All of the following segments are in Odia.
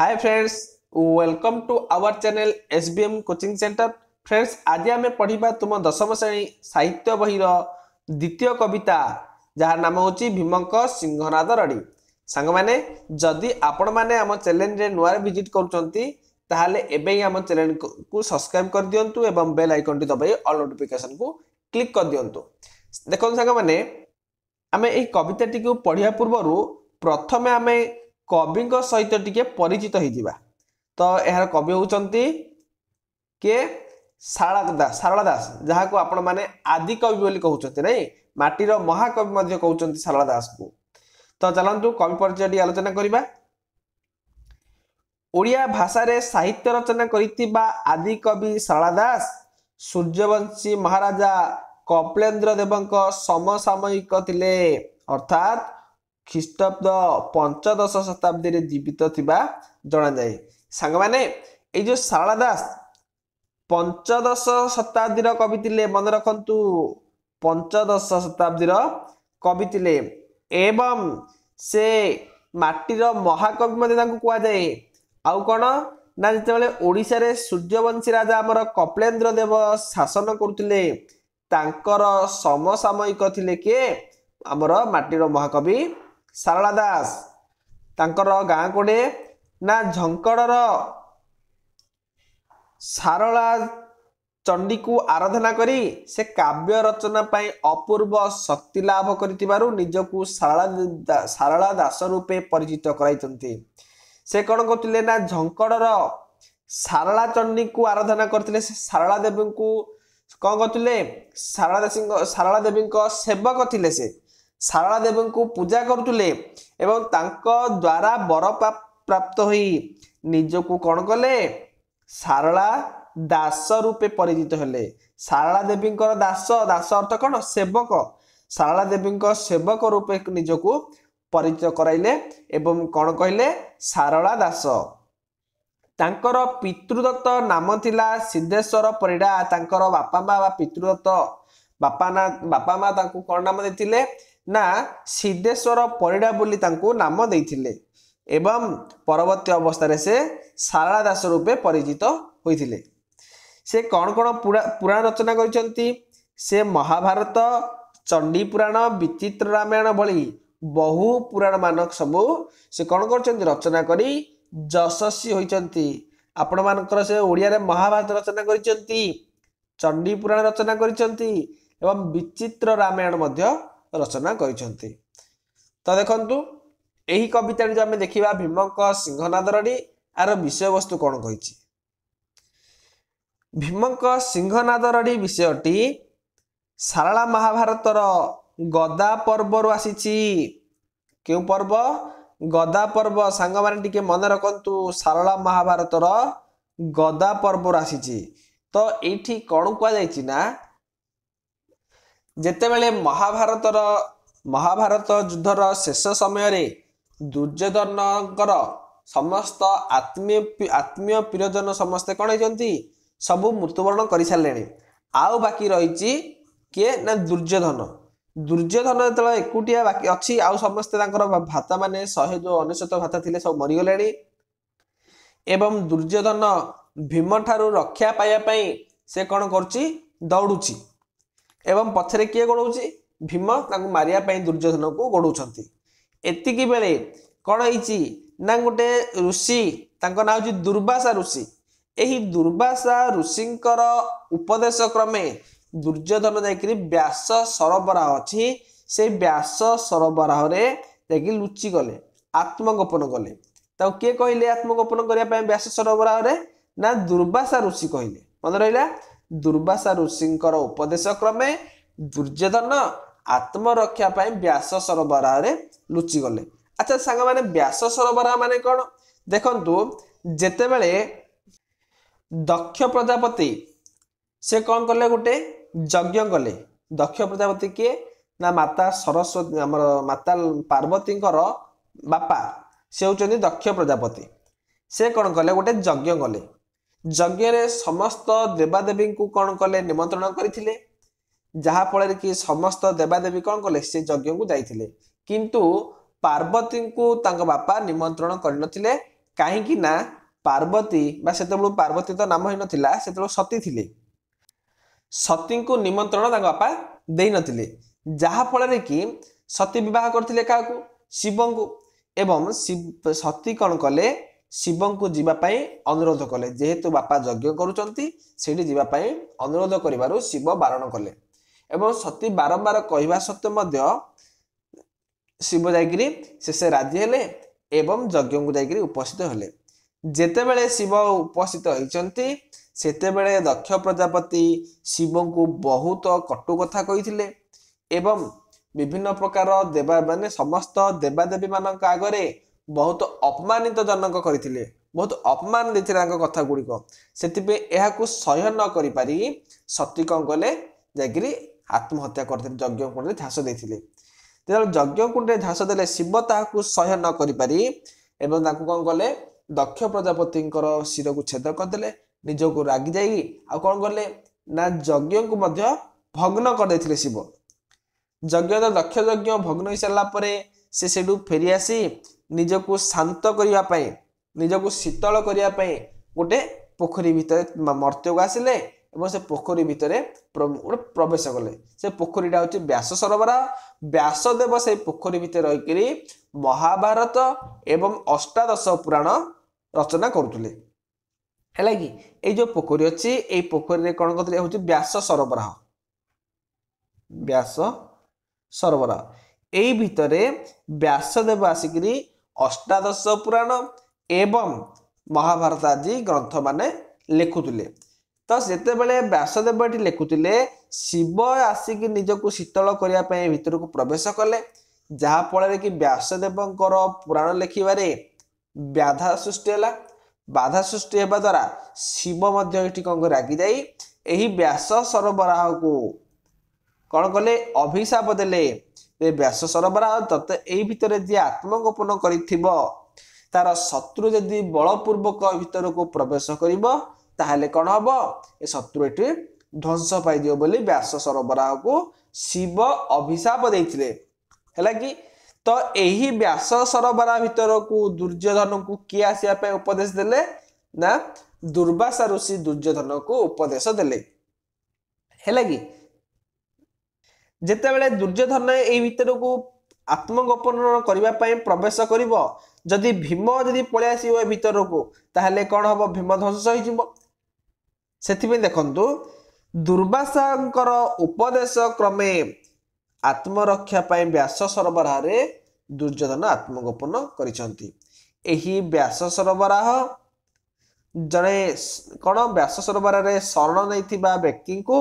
high friends welcome to our channel S B M coaching centre friends ଆଜି ଆମେ ପଢ଼ିବା ତୁମ ଦଶମ ଶ୍ରେଣୀ ସାହିତ୍ୟ ବହିର ଦ୍ୱିତୀୟ କବିତା ଯାହାର ନାମ ହେଉଛି ଭୀମଙ୍କ ସିଂହନାଦ ରଡ଼ି ସାଙ୍ଗମାନେ ଯଦି ଆପଣମାନେ ଆମ ଚ୍ୟାନେଲରେ ନୂଆରେ ଭିଜିଟ୍ କରୁଛନ୍ତି ତାହେଲେ ଏବେ ହିଁ ଆମ ଚ୍ୟାନେଲକୁ ସବସ୍କ୍ରାଇବ୍ କରିଦିଅନ୍ତୁ ଏବଂ ବେଲ୍ ଆଇକନ୍ଟି ଦବାଇ ଅଲ୍ ନୋଟିଫିକେସନ୍କୁ କ୍ଲିକ୍ କରିଦିଅନ୍ତୁ ଦେଖନ୍ତୁ ସାଙ୍ଗମାନେ ଆମେ ଏହି କବିତାଟିକୁ ପଢ଼ିବା ପୂର୍ବରୁ ପ୍ରଥମେ ଆମେ କବିଙ୍କ ସହିତ ଟିକେ ପରିଚିତ ହେଇଯିବା ତ ଏହାର କବି ହେଉଛନ୍ତି କିଏ ଶାରଳା ଦାସ ଶାରଳା ଦାସ ଯାହାକୁ ଆପଣମାନେ ଆଦିକବି ବୋଲି କହୁଛନ୍ତି ନାଇଁ ମାଟିର ମହାକବି ମଧ୍ୟ କହୁଛନ୍ତି ଶାରଳା ଦାସଙ୍କୁ ତ ଚାଲନ୍ତୁ କବି ପରିଚୟ ଟିକେ ଆଲୋଚନା କରିବା ଓଡ଼ିଆ ଭାଷାରେ ସାହିତ୍ୟ ରଚନା କରିଥିବା ଆଦିକବି ଶାରଳା ଦାସ ସୂର୍ଯ୍ୟବଂଶୀ ମହାରାଜା କପିଳେନ୍ଦ୍ର ଦେବଙ୍କ ସମସାମୟିକ ଥିଲେ ଅର୍ଥାତ୍ ଖ୍ରୀଷ୍ଟାବ୍ଦ ପଞ୍ଚଦଶ ଶତାବ୍ଦୀରେ ଜୀବିତ ଥିବା ଜଣାଯାଏ ସାଙ୍ଗମାନେ ଏଇ ଯେଉଁ ଶାରଳା ଦାସ ପଞ୍ଚଦଶ ଶତାବ୍ଦୀର କବି ଥିଲେ ମନେ ରଖନ୍ତୁ ପଞ୍ଚଦଶ ଶତାବ୍ଦୀର କବି ଥିଲେ ଏବଂ ସେ ମାଟିର ମହାକବି ମଧ୍ୟ ତାଙ୍କୁ କୁହାଯାଏ ଆଉ କ'ଣ ନା ଯେତେବେଳେ ଓଡ଼ିଶାରେ ସୂର୍ଯ୍ୟବଂଶୀ ରାଜା ଆମର କପିଳେନ୍ଦ୍ର ଦେବ ଶାସନ କରୁଥିଲେ ତାଙ୍କର ସମସାମୟିକ ଥିଲେ କିଏ ଆମର ମାଟିର ମହାକବି ସାରଳା ଦାସ ତାଙ୍କର ଗାଁ କୋଡ଼େ ନା ଝଙ୍କଡ଼ର ସାରଳା ଚଣ୍ଡୀକୁ ଆରାଧନା କରି ସେ କାବ୍ୟ ରଚନା ପାଇଁ ଅପୂର୍ବ ଶକ୍ତି ଲାଭ କରିଥିବାରୁ ନିଜକୁ ସାରଳା ସାରଳା ଦାସ ରୂପେ ପରିଚିତ କରାଇଛନ୍ତି ସେ କ'ଣ କରୁଥିଲେ ନା ଝଙ୍କଡ଼ର ସାରଳା ଚଣ୍ଡୀକୁ ଆରାଧନା କରିଥିଲେ ସେ ସାରଳା ଦେବୀଙ୍କୁ କ'ଣ କରୁଥିଲେ ସାରଳା ଦାସୀଙ୍କ ସାରଳା ଦେବୀଙ୍କ ସେବକ ଥିଲେ ସେ ସାରଳା ଦେବୀଙ୍କୁ ପୂଜା କରୁଥିଲେ ଏବଂ ତାଙ୍କ ଦ୍ୱାରା ବର ପ୍ରାପ୍ତ ହୋଇ ନିଜକୁ କ'ଣ କଲେ ସାରଳା ଦାସ ରୂପେ ପରିଚିତ ହେଲେ ସାରଳା ଦେବୀଙ୍କର ଦାସ ଦାସ ଅର୍ଥ କ'ଣ ସେବକ ସାରଳା ଦେବୀଙ୍କ ସେବକ ରୂପେ ନିଜକୁ ପରିଚିତ କରାଇଲେ ଏବଂ କ'ଣ କହିଲେ ସାରଳା ଦାସ ତାଙ୍କର ପିତୃଦତ୍ତ ନାମ ଥିଲା ସିଦ୍ଧେଶ୍ୱର ପରିଡ଼ା ତାଙ୍କର ବାପା ମା ବା ପିତୃଦତ୍ତ ବାପା ନା ବାପା ମା ତାଙ୍କୁ କ'ଣ ନାମ ଦେଇଥିଲେ ନା ସିଦ୍ଧେଶ୍ୱର ପରିଡ଼ା ବୋଲି ତାଙ୍କୁ ନାମ ଦେଇଥିଲେ ଏବଂ ପରବର୍ତ୍ତୀ ଅବସ୍ଥାରେ ସେ ସାରଳା ଦାସ ରୂପେ ପରିଚିତ ହୋଇଥିଲେ ସେ କ'ଣ କ'ଣ ପୁରାଣ ରଚନା କରିଛନ୍ତି ସେ ମହାଭାରତ ଚଣ୍ଡୀ ପୁରାଣ ବିଚିତ୍ର ରାମାୟଣ ଭଳି ବହୁ ପୁରାଣମାନ ସବୁ ସେ କ'ଣ କରିଛନ୍ତି ରଚନା କରି ଯଶସ୍ୱୀ ହୋଇଛନ୍ତି ଆପଣମାନଙ୍କର ସେ ଓଡ଼ିଆରେ ମହାଭାରତ ରଚନା କରିଛନ୍ତି ଚଣ୍ଡୀ ପୁରାଣ ରଚନା କରିଛନ୍ତି ଏବଂ ବିଚିତ୍ର ରାମାୟଣ ମଧ୍ୟ ରଚନା କରିଛନ୍ତି ତ ଦେଖନ୍ତୁ ଏହି କବିତାଟି ଯଦି ଆମେ ଦେଖିବା ଭୀମଙ୍କ ସିଂହନାଦରଟି ଏହାର ବିଷୟବସ୍ତୁ କ'ଣ କହିଛି ଭୀମଙ୍କ ସିଂହନାଦରଡ଼ି ବିଷୟଟି ସାରଳା ମହାଭାରତର ଗଦା ପର୍ବରୁ ଆସିଛି କେଉଁ ପର୍ବ ଗଦା ପର୍ବ ସାଙ୍ଗମାନେ ଟିକେ ମନେ ରଖନ୍ତୁ ସାରଳା ମହାଭାରତର ଗଦା ପର୍ବରୁ ଆସିଛି ତ ଏଇଠି କ'ଣ କୁହାଯାଇଛି ନା ଯେତେବେଳେ ମହାଭାରତର ମହାଭାରତ ଯୁଦ୍ଧର ଶେଷ ସମୟରେ ଦୁର୍ଯ୍ୟୋଧନଙ୍କର ସମସ୍ତ ଆତ୍ମୀୟ ଆତ୍ମୀୟ ପ୍ରିୟଜନ ସମସ୍ତେ କ'ଣ ହେଇଛନ୍ତି ସବୁ ମୃତ୍ୟୁବରଣ କରିସାରିଲେଣି ଆଉ ବାକି ରହିଛି କିଏ ନା ଦୁର୍ଯ୍ୟୋଧନ ଦୁର୍ଯ୍ୟୋଧନ ଯେତେବେଳେ ଏକୁଟିଆ ବାକି ଅଛି ଆଉ ସମସ୍ତେ ତାଙ୍କର ଭାତା ମାନେ ଶହେ ଯୋଉ ଅନେଶ୍ୱତ ଭାତା ଥିଲେ ସବୁ ମରିଗଲେଣି ଏବଂ ଦୁର୍ଯ୍ୟୋଧନ ଭୀମ ଠାରୁ ରକ୍ଷା ପାଇବା ପାଇଁ ସେ କ'ଣ କରୁଛି ଦୌଡ଼ୁଛି ଏବଂ ପଛରେ କିଏ ଗଡ଼ଉଛି ଭୀମ ତାଙ୍କୁ ମାରିବା ପାଇଁ ଦୁର୍ଯ୍ୟୋଧନକୁ ଗଡ଼ଉଛନ୍ତି ଏତିକି ବେଳେ କ'ଣ ହେଇଛି ନା ଗୋଟେ ଋଷି ତାଙ୍କ ନାଁ ହେଉଛି ଦୁର୍ବାସା ଋଷି ଏହି ଦୁର୍ବାସା ଋଷିଙ୍କର ଉପଦେଶ କ୍ରମେ ଦୁର୍ଯ୍ୟୋଧନ ଯାଇକିରି ବ୍ୟାସ ସରବରାହ ଅଛି ସେ ବ୍ୟାସ ସରବରାହରେ ଯାଇକି ଲୁଚି ଗଲେ ଆତ୍ମଗୋପନ କଲେ ତାକୁ କିଏ କହିଲେ ଆତ୍ମଗୋପନ କରିବା ପାଇଁ ବ୍ୟାସ ସରବରାହରେ ନା ଦୁର୍ବାସା ଋଷି କହିଲେ ମନେ ରହିଲା ଦୁର୍ବାସା ଋଷିଙ୍କର ଉପଦେଶ କ୍ରମେ ଦୁର୍ଯ୍ୟୋଧନ ଆତ୍ମରକ୍ଷା ପାଇଁ ବ୍ୟାସ ସରବରାହରେ ଲୁଚିଗଲେ ଆଚ୍ଛା ସାଙ୍ଗମାନେ ବ୍ୟାସ ସରବରାହ ମାନେ କ'ଣ ଦେଖନ୍ତୁ ଯେତେବେଳେ ଦକ୍ଷ ପ୍ରଜାପତି ସେ କ'ଣ କଲେ ଗୋଟେ ଯଜ୍ଞ କଲେ ଦକ୍ଷ ପ୍ରଜାପତି କିଏ ନା ମାତା ସରସ୍ଵତୀ ଆମର ମାତା ପାର୍ବତୀଙ୍କର ବାପା ସେ ହେଉଛନ୍ତି ଦକ୍ଷ ପ୍ରଜାପତି ସେ କ'ଣ କଲେ ଗୋଟେ ଯଜ୍ଞ କଲେ ଯଜ୍ଞରେ ସମସ୍ତ ଦେବାଦେବୀଙ୍କୁ କ'ଣ କଲେ ନିମନ୍ତ୍ରଣ କରିଥିଲେ ଯାହାଫଳରେ କି ସମସ୍ତ ଦେବାଦେବୀ କ'ଣ କଲେ ସେ ଯଜ୍ଞକୁ ଯାଇଥିଲେ କିନ୍ତୁ ପାର୍ବତୀଙ୍କୁ ତାଙ୍କ ବାପା ନିମନ୍ତ୍ରଣ କରିନଥିଲେ କାହିଁକି ନା ପାର୍ବତୀ ବା ସେତେବେଳୁ ପାର୍ବତୀ ତ ନାମ ହେଇନଥିଲା ସେତେବେଳୁ ସତୀ ଥିଲେ ସତୀଙ୍କୁ ନିମନ୍ତ୍ରଣ ତାଙ୍କ ବାପା ଦେଇନଥିଲେ ଯାହାଫଳରେ କି ସତୀ ବିବାହ କରିଥିଲେ କାହାକୁ ଶିବଙ୍କୁ ଏବଂ ସତୀ କ'ଣ କଲେ ଶିବଙ୍କୁ ଯିବା ପାଇଁ ଅନୁରୋଧ କଲେ ଯେହେତୁ ବାପା ଯଜ୍ଞ କରୁଛନ୍ତି ସେଠି ଯିବା ପାଇଁ ଅନୁରୋଧ କରିବାରୁ ଶିବ ବାରଣ କଲେ ଏବଂ ସତୀ ବାରମ୍ବାର କହିବା ସତ୍ତ୍ୱେ ମଧ୍ୟ ଶିବ ଯାଇକିରି ଶେଷ ରାଜି ହେଲେ ଏବଂ ଯଜ୍ଞଙ୍କୁ ଯାଇକିରି ଉପସ୍ଥିତ ହେଲେ ଯେତେବେଳେ ଶିବ ଉପସ୍ଥିତ ହୋଇଛନ୍ତି ସେତେବେଳେ ଦକ୍ଷ ପ୍ରଜାପତି ଶିବଙ୍କୁ ବହୁତ କଟୁ କଥା କହିଥିଲେ ଏବଂ ବିଭିନ୍ନ ପ୍ରକାର ଦେବା ମାନେ ସମସ୍ତ ଦେବାଦେବୀମାନଙ୍କ ଆଗରେ ବହୁତ ଅପମାନିତ ଜନକ କରିଥିଲେ ବହୁତ ଅପମାନ ଦେଇଥିଲେ ତାଙ୍କ କଥା ଗୁଡ଼ିକ ସେଥିପାଇଁ ଏହାକୁ ସହ୍ୟ ନ କରିପାରି ସତୀ କ'ଣ କଲେ ଯାଇକିରି ଆତ୍ମହତ୍ୟା କରିଥିଲେ କୁଣ୍ଡରେ ଝାସ ଦେଇଥିଲେ ଯେତେବେଳେ ଯଜ୍ଞ କୁଣ୍ଡରେ ଝାସ ଦେଲେ ଶିବ ତାହାକୁ ସହ୍ୟ ନ କରିପାରି ଏବଂ ତାଙ୍କୁ କ'ଣ କଲେ ଦକ୍ଷ ପ୍ରଜାପତିଙ୍କର ଶିରକୁ ଛେଦ କରିଦେଲେ ନିଜକୁ ରାଗି ଯାଇ ଆଉ କ'ଣ କଲେ ନା ଯଜ୍ଞଙ୍କୁ ମଧ୍ୟ ଭଗ୍ନ କରିଦେଇଥିଲେ ଶିବ ଯଜ୍ଞ ଦକ୍ଷ ଯଜ୍ଞ ଭଗ୍ନ ହେଇସାରିଲା ପରେ ସେ ସେଠୁ ଫେରିଆସି ନିଜକୁ ଶାନ୍ତ କରିବା ପାଇଁ ନିଜକୁ ଶୀତଳ କରିବା ପାଇଁ ଗୋଟେ ପୋଖରୀ ଭିତରେ ମର୍ତ୍ତ୍ୟକୁ ଆସିଲେ ଏବଂ ସେ ପୋଖରୀ ଭିତରେ ଗୋଟେ ପ୍ରବେଶ କଲେ ସେ ପୋଖରୀଟା ହେଉଛି ବ୍ୟାସ ସରୋବରା ବ୍ୟାସଦେବ ସେଇ ପୋଖରୀ ଭିତରେ ରହିକରି ମହାଭାରତ ଏବଂ ଅଷ୍ଟାଦଶ ପୁରାଣ ରଚନା କରୁଥିଲେ ହେଲା କି ଏଇ ଯେଉଁ ପୋଖରୀ ଅଛି ଏଇ ପୋଖରୀରେ କ'ଣ କରୁଥିଲେ ହେଉଛି ବ୍ୟାସ ସରବରାହ ବ୍ୟାସ ସରବରାହ ଏଇ ଭିତରେ ବ୍ୟାସଦେବ ଆସିକିରି ଅଷ୍ଟାଦଶ ପୁରାଣ ଏବଂ ମହାଭାରତ ଆଦି ଗ୍ରନ୍ଥମାନେ ଲେଖୁଥିଲେ ତ ଯେତେବେଳେ ବ୍ୟାସଦେବ ଏଠି ଲେଖୁଥିଲେ ଶିବ ଆସିକି ନିଜକୁ ଶୀତଳ କରିବା ପାଇଁ ଭିତରକୁ ପ୍ରବେଶ କଲେ ଯାହାଫଳରେ କି ବ୍ୟାସଦେବଙ୍କର ପୁରାଣ ଲେଖିବାରେ ବ୍ୟାଧା ସୃଷ୍ଟି ହେଲା ବାଧା ସୃଷ୍ଟି ହେବା ଦ୍ୱାରା ଶିବ ମଧ୍ୟ ଏଠି କ'ଣ ରାଗିଯାଇ ଏହି ବ୍ୟାସ ସରବରାହକୁ କ'ଣ କଲେ ଅଭିଶାପ ଦେଲେ ବ୍ୟାସ ସରବରାହ ତତେ ଏଇ ଭିତରେ ଯିଏ ଆତ୍ମଗୋପନ କରିଥିବ ତାର ଶତ୍ରୁ ଯଦି ବଳପୂର୍ବକ ଭିତରକୁ ପ୍ରବେଶ କରିବ ତାହେଲେ କ'ଣ ହବ ଏ ଶତ୍ରୁ ଏଠି ଧ୍ୱଂସ ପାଇଯିବ ବୋଲି ବ୍ୟାସ ସରବରାହକୁ ଶିବ ଅଭିଶାପ ଦେଇଥିଲେ ହେଲା କି ତ ଏହି ବ୍ୟାସ ସରବରାହ ଭିତରକୁ ଦୁର୍ଯ୍ୟୋଧନକୁ କିଏ ଆସିବା ପାଇଁ ଉପଦେଶ ଦେଲେ ନା ଦୁର୍ବାସା ଋଷି ଦୁର୍ଯ୍ୟୋଧନକୁ ଉପଦେଶ ଦେଲେ ହେଲା କି ଯେତେବେଳେ ଦୁର୍ଯ୍ୟୋଧନ ଏଇ ଭିତରକୁ ଆତ୍ମଗୋପନ କରିବା ପାଇଁ ପ୍ରବେଶ କରିବ ଯଦି ଭୀମ ଯଦି ପଳେଇ ଆସିବ ଏ ଭିତରକୁ ତାହେଲେ କ'ଣ ହବ ଭୀମ ଧ୍ୱଂସ ହେଇଯିବ ସେଥିପାଇଁ ଦେଖନ୍ତୁ ଦୁର୍ବାସାଙ୍କର ଉପଦେଶ କ୍ରମେ ଆତ୍ମରକ୍ଷା ପାଇଁ ବ୍ୟାସ ସରବରାହରେ ଦୁର୍ଯ୍ୟୋଧନ ଆତ୍ମଗୋପନ କରିଛନ୍ତି ଏହି ବ୍ୟାସ ସରବରାହ ଜଣେ କ'ଣ ବ୍ୟାସ ସରବରାହରେ ଶରଣ ନେଇଥିବା ବ୍ୟକ୍ତିଙ୍କୁ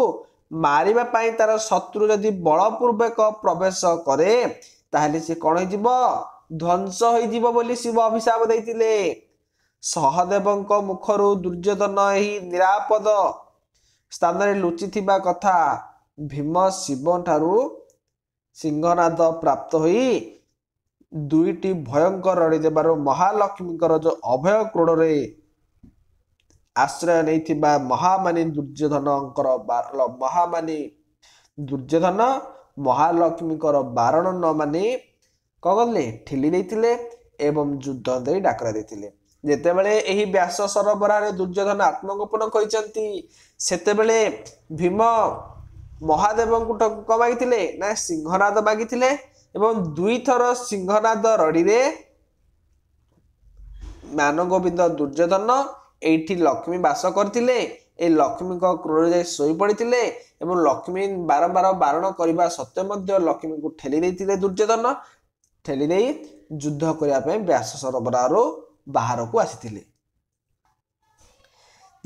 ମାରିବା ପାଇଁ ତାର ଶତ୍ରୁ ଯଦି ବଳପୂର୍ବକ ପ୍ରବେଶ କରେ ତାହେଲେ ସେ କ'ଣ ହେଇଯିବ ଧ୍ୱଂସ ହୋଇଯିବ ବୋଲି ଶିବ ଅଭିଶାପ ଦେଇଥିଲେ ସହଦେବଙ୍କ ମୁଖରୁ ଦୁର୍ଯ୍ୟୋଧନ ଏହି ନିରାପଦ ସ୍ଥାନରେ ଲୁଚିଥିବା କଥା ଭୀମ ଶିବଠାରୁ ସିଂହନାଦ ପ୍ରାପ୍ତ ହୋଇ ଦୁଇଟି ଭୟଙ୍କର ରଣିଦେବାରୁ ମହାଲକ୍ଷ୍ମୀଙ୍କର ଯେଉଁ ଅଭୟ କ୍ରୋଡ଼ରେ ଆଶ୍ରୟ ନେଇଥିବା ମହାମାନୀ ଦୁର୍ଯ୍ୟୋଧନଙ୍କର ମହାମାନୀ ଦୁର୍ଯ୍ୟୋଧନ ମହାଲକ୍ଷ୍ମୀଙ୍କର ବାରଣ ନ ମାନି କ'ଣ କଲେ ଠେଲି ଦେଇଥିଲେ ଏବଂ ଯୁଦ୍ଧ ଦେଇ ଡାକରା ଦେଇଥିଲେ ଯେତେବେଳେ ଏହି ବ୍ୟାସ ସରୋବରାରେ ଦୁର୍ଯ୍ୟୋଧନ ଆତ୍ମଗୋପନ କରିଛନ୍ତି ସେତେବେଳେ ଭୀମ ମହାଦେବଙ୍କୁ ଟଙ୍କା ମାଗିଥିଲେ ନା ସିଂହନାଦ ମାଗିଥିଲେ ଏବଂ ଦୁଇଥର ସିଂହନାଦ ରଡ଼ିରେ ମାନଗୋବିନ୍ଦ ଦୁର୍ଯ୍ୟୋଧନ ଏଇଠି ଲକ୍ଷ୍ମୀ ବାସ କରିଥିଲେ ଏ ଲକ୍ଷ୍ମୀଙ୍କ କ୍ରୋଧରେ ଯାଇ ଶୋଇପଡ଼ିଥିଲେ ଏବଂ ଲକ୍ଷ୍ମୀ ବାରମ୍ବାର ବାରଣ କରିବା ସତ୍ତ୍ୱେ ମଧ୍ୟ ଲକ୍ଷ୍ମୀଙ୍କୁ ଠେଲି ଦେଇଥିଲେ ଦୁର୍ଯ୍ୟୋଧନ ଠେଲି ଦେଇ ଯୁଦ୍ଧ କରିବା ପାଇଁ ବ୍ୟାସ ସରୋବରରୁ ବାହାରକୁ ଆସିଥିଲେ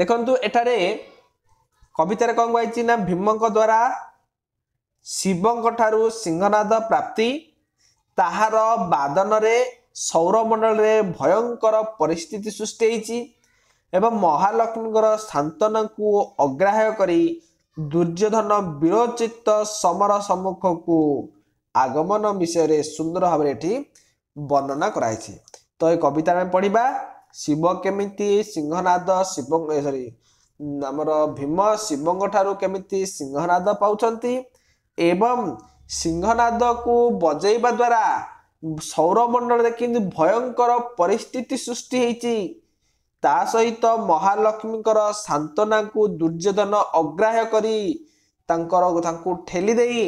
ଦେଖନ୍ତୁ ଏଠାରେ କବିତାରେ କ'ଣ କୁହାଯାଇଛି ନା ଭୀମଙ୍କ ଦ୍ୱାରା ଶିବଙ୍କ ଠାରୁ ସିଂହନାଦ ପ୍ରାପ୍ତି ତାହାର ବାଦନରେ ସୌରମଣ୍ଡଳରେ ଭୟଙ୍କର ପରିସ୍ଥିତି ସୃଷ୍ଟି ହେଇଛି ଏବଂ ମହାଲକ୍ଷ୍ମୀଙ୍କର ସାନ୍ତ୍ୱନାଙ୍କୁ ଅଗ୍ରାହ୍ୟ କରି ଦୁର୍ଯ୍ୟୋଧନ ବିରୋଚିତ ସମର ସମ୍ମୁଖକୁ ଆଗମନ ବିଷୟରେ ସୁନ୍ଦର ଭାବରେ ଏଠି ବର୍ଣ୍ଣନା କରାଯାଇଛି ତ ଏ କବିତା ଆମେ ପଢ଼ିବା ଶିବ କେମିତି ସିଂହନାଦ ଶିବ ସରି ଆମର ଭୀମ ଶିବଙ୍କ ଠାରୁ କେମିତି ସିଂହନାଦ ପାଉଛନ୍ତି ଏବଂ ସିଂହନାଦକୁ ବଜେଇବା ଦ୍ୱାରା ସୌରମଣ୍ଡଳରେ କେମିତି ଭୟଙ୍କର ପରିସ୍ଥିତି ସୃଷ୍ଟି ହେଇଛି ତା ସହିତ ମହାଲକ୍ଷ୍ମୀଙ୍କର ସାନ୍ତ୍ୱନାଙ୍କୁ ଦୁର୍ଯ୍ୟୋଧନ ଅଗ୍ରାହ୍ୟ କରି ତାଙ୍କର ତାଙ୍କୁ ଠେଲି ଦେଇ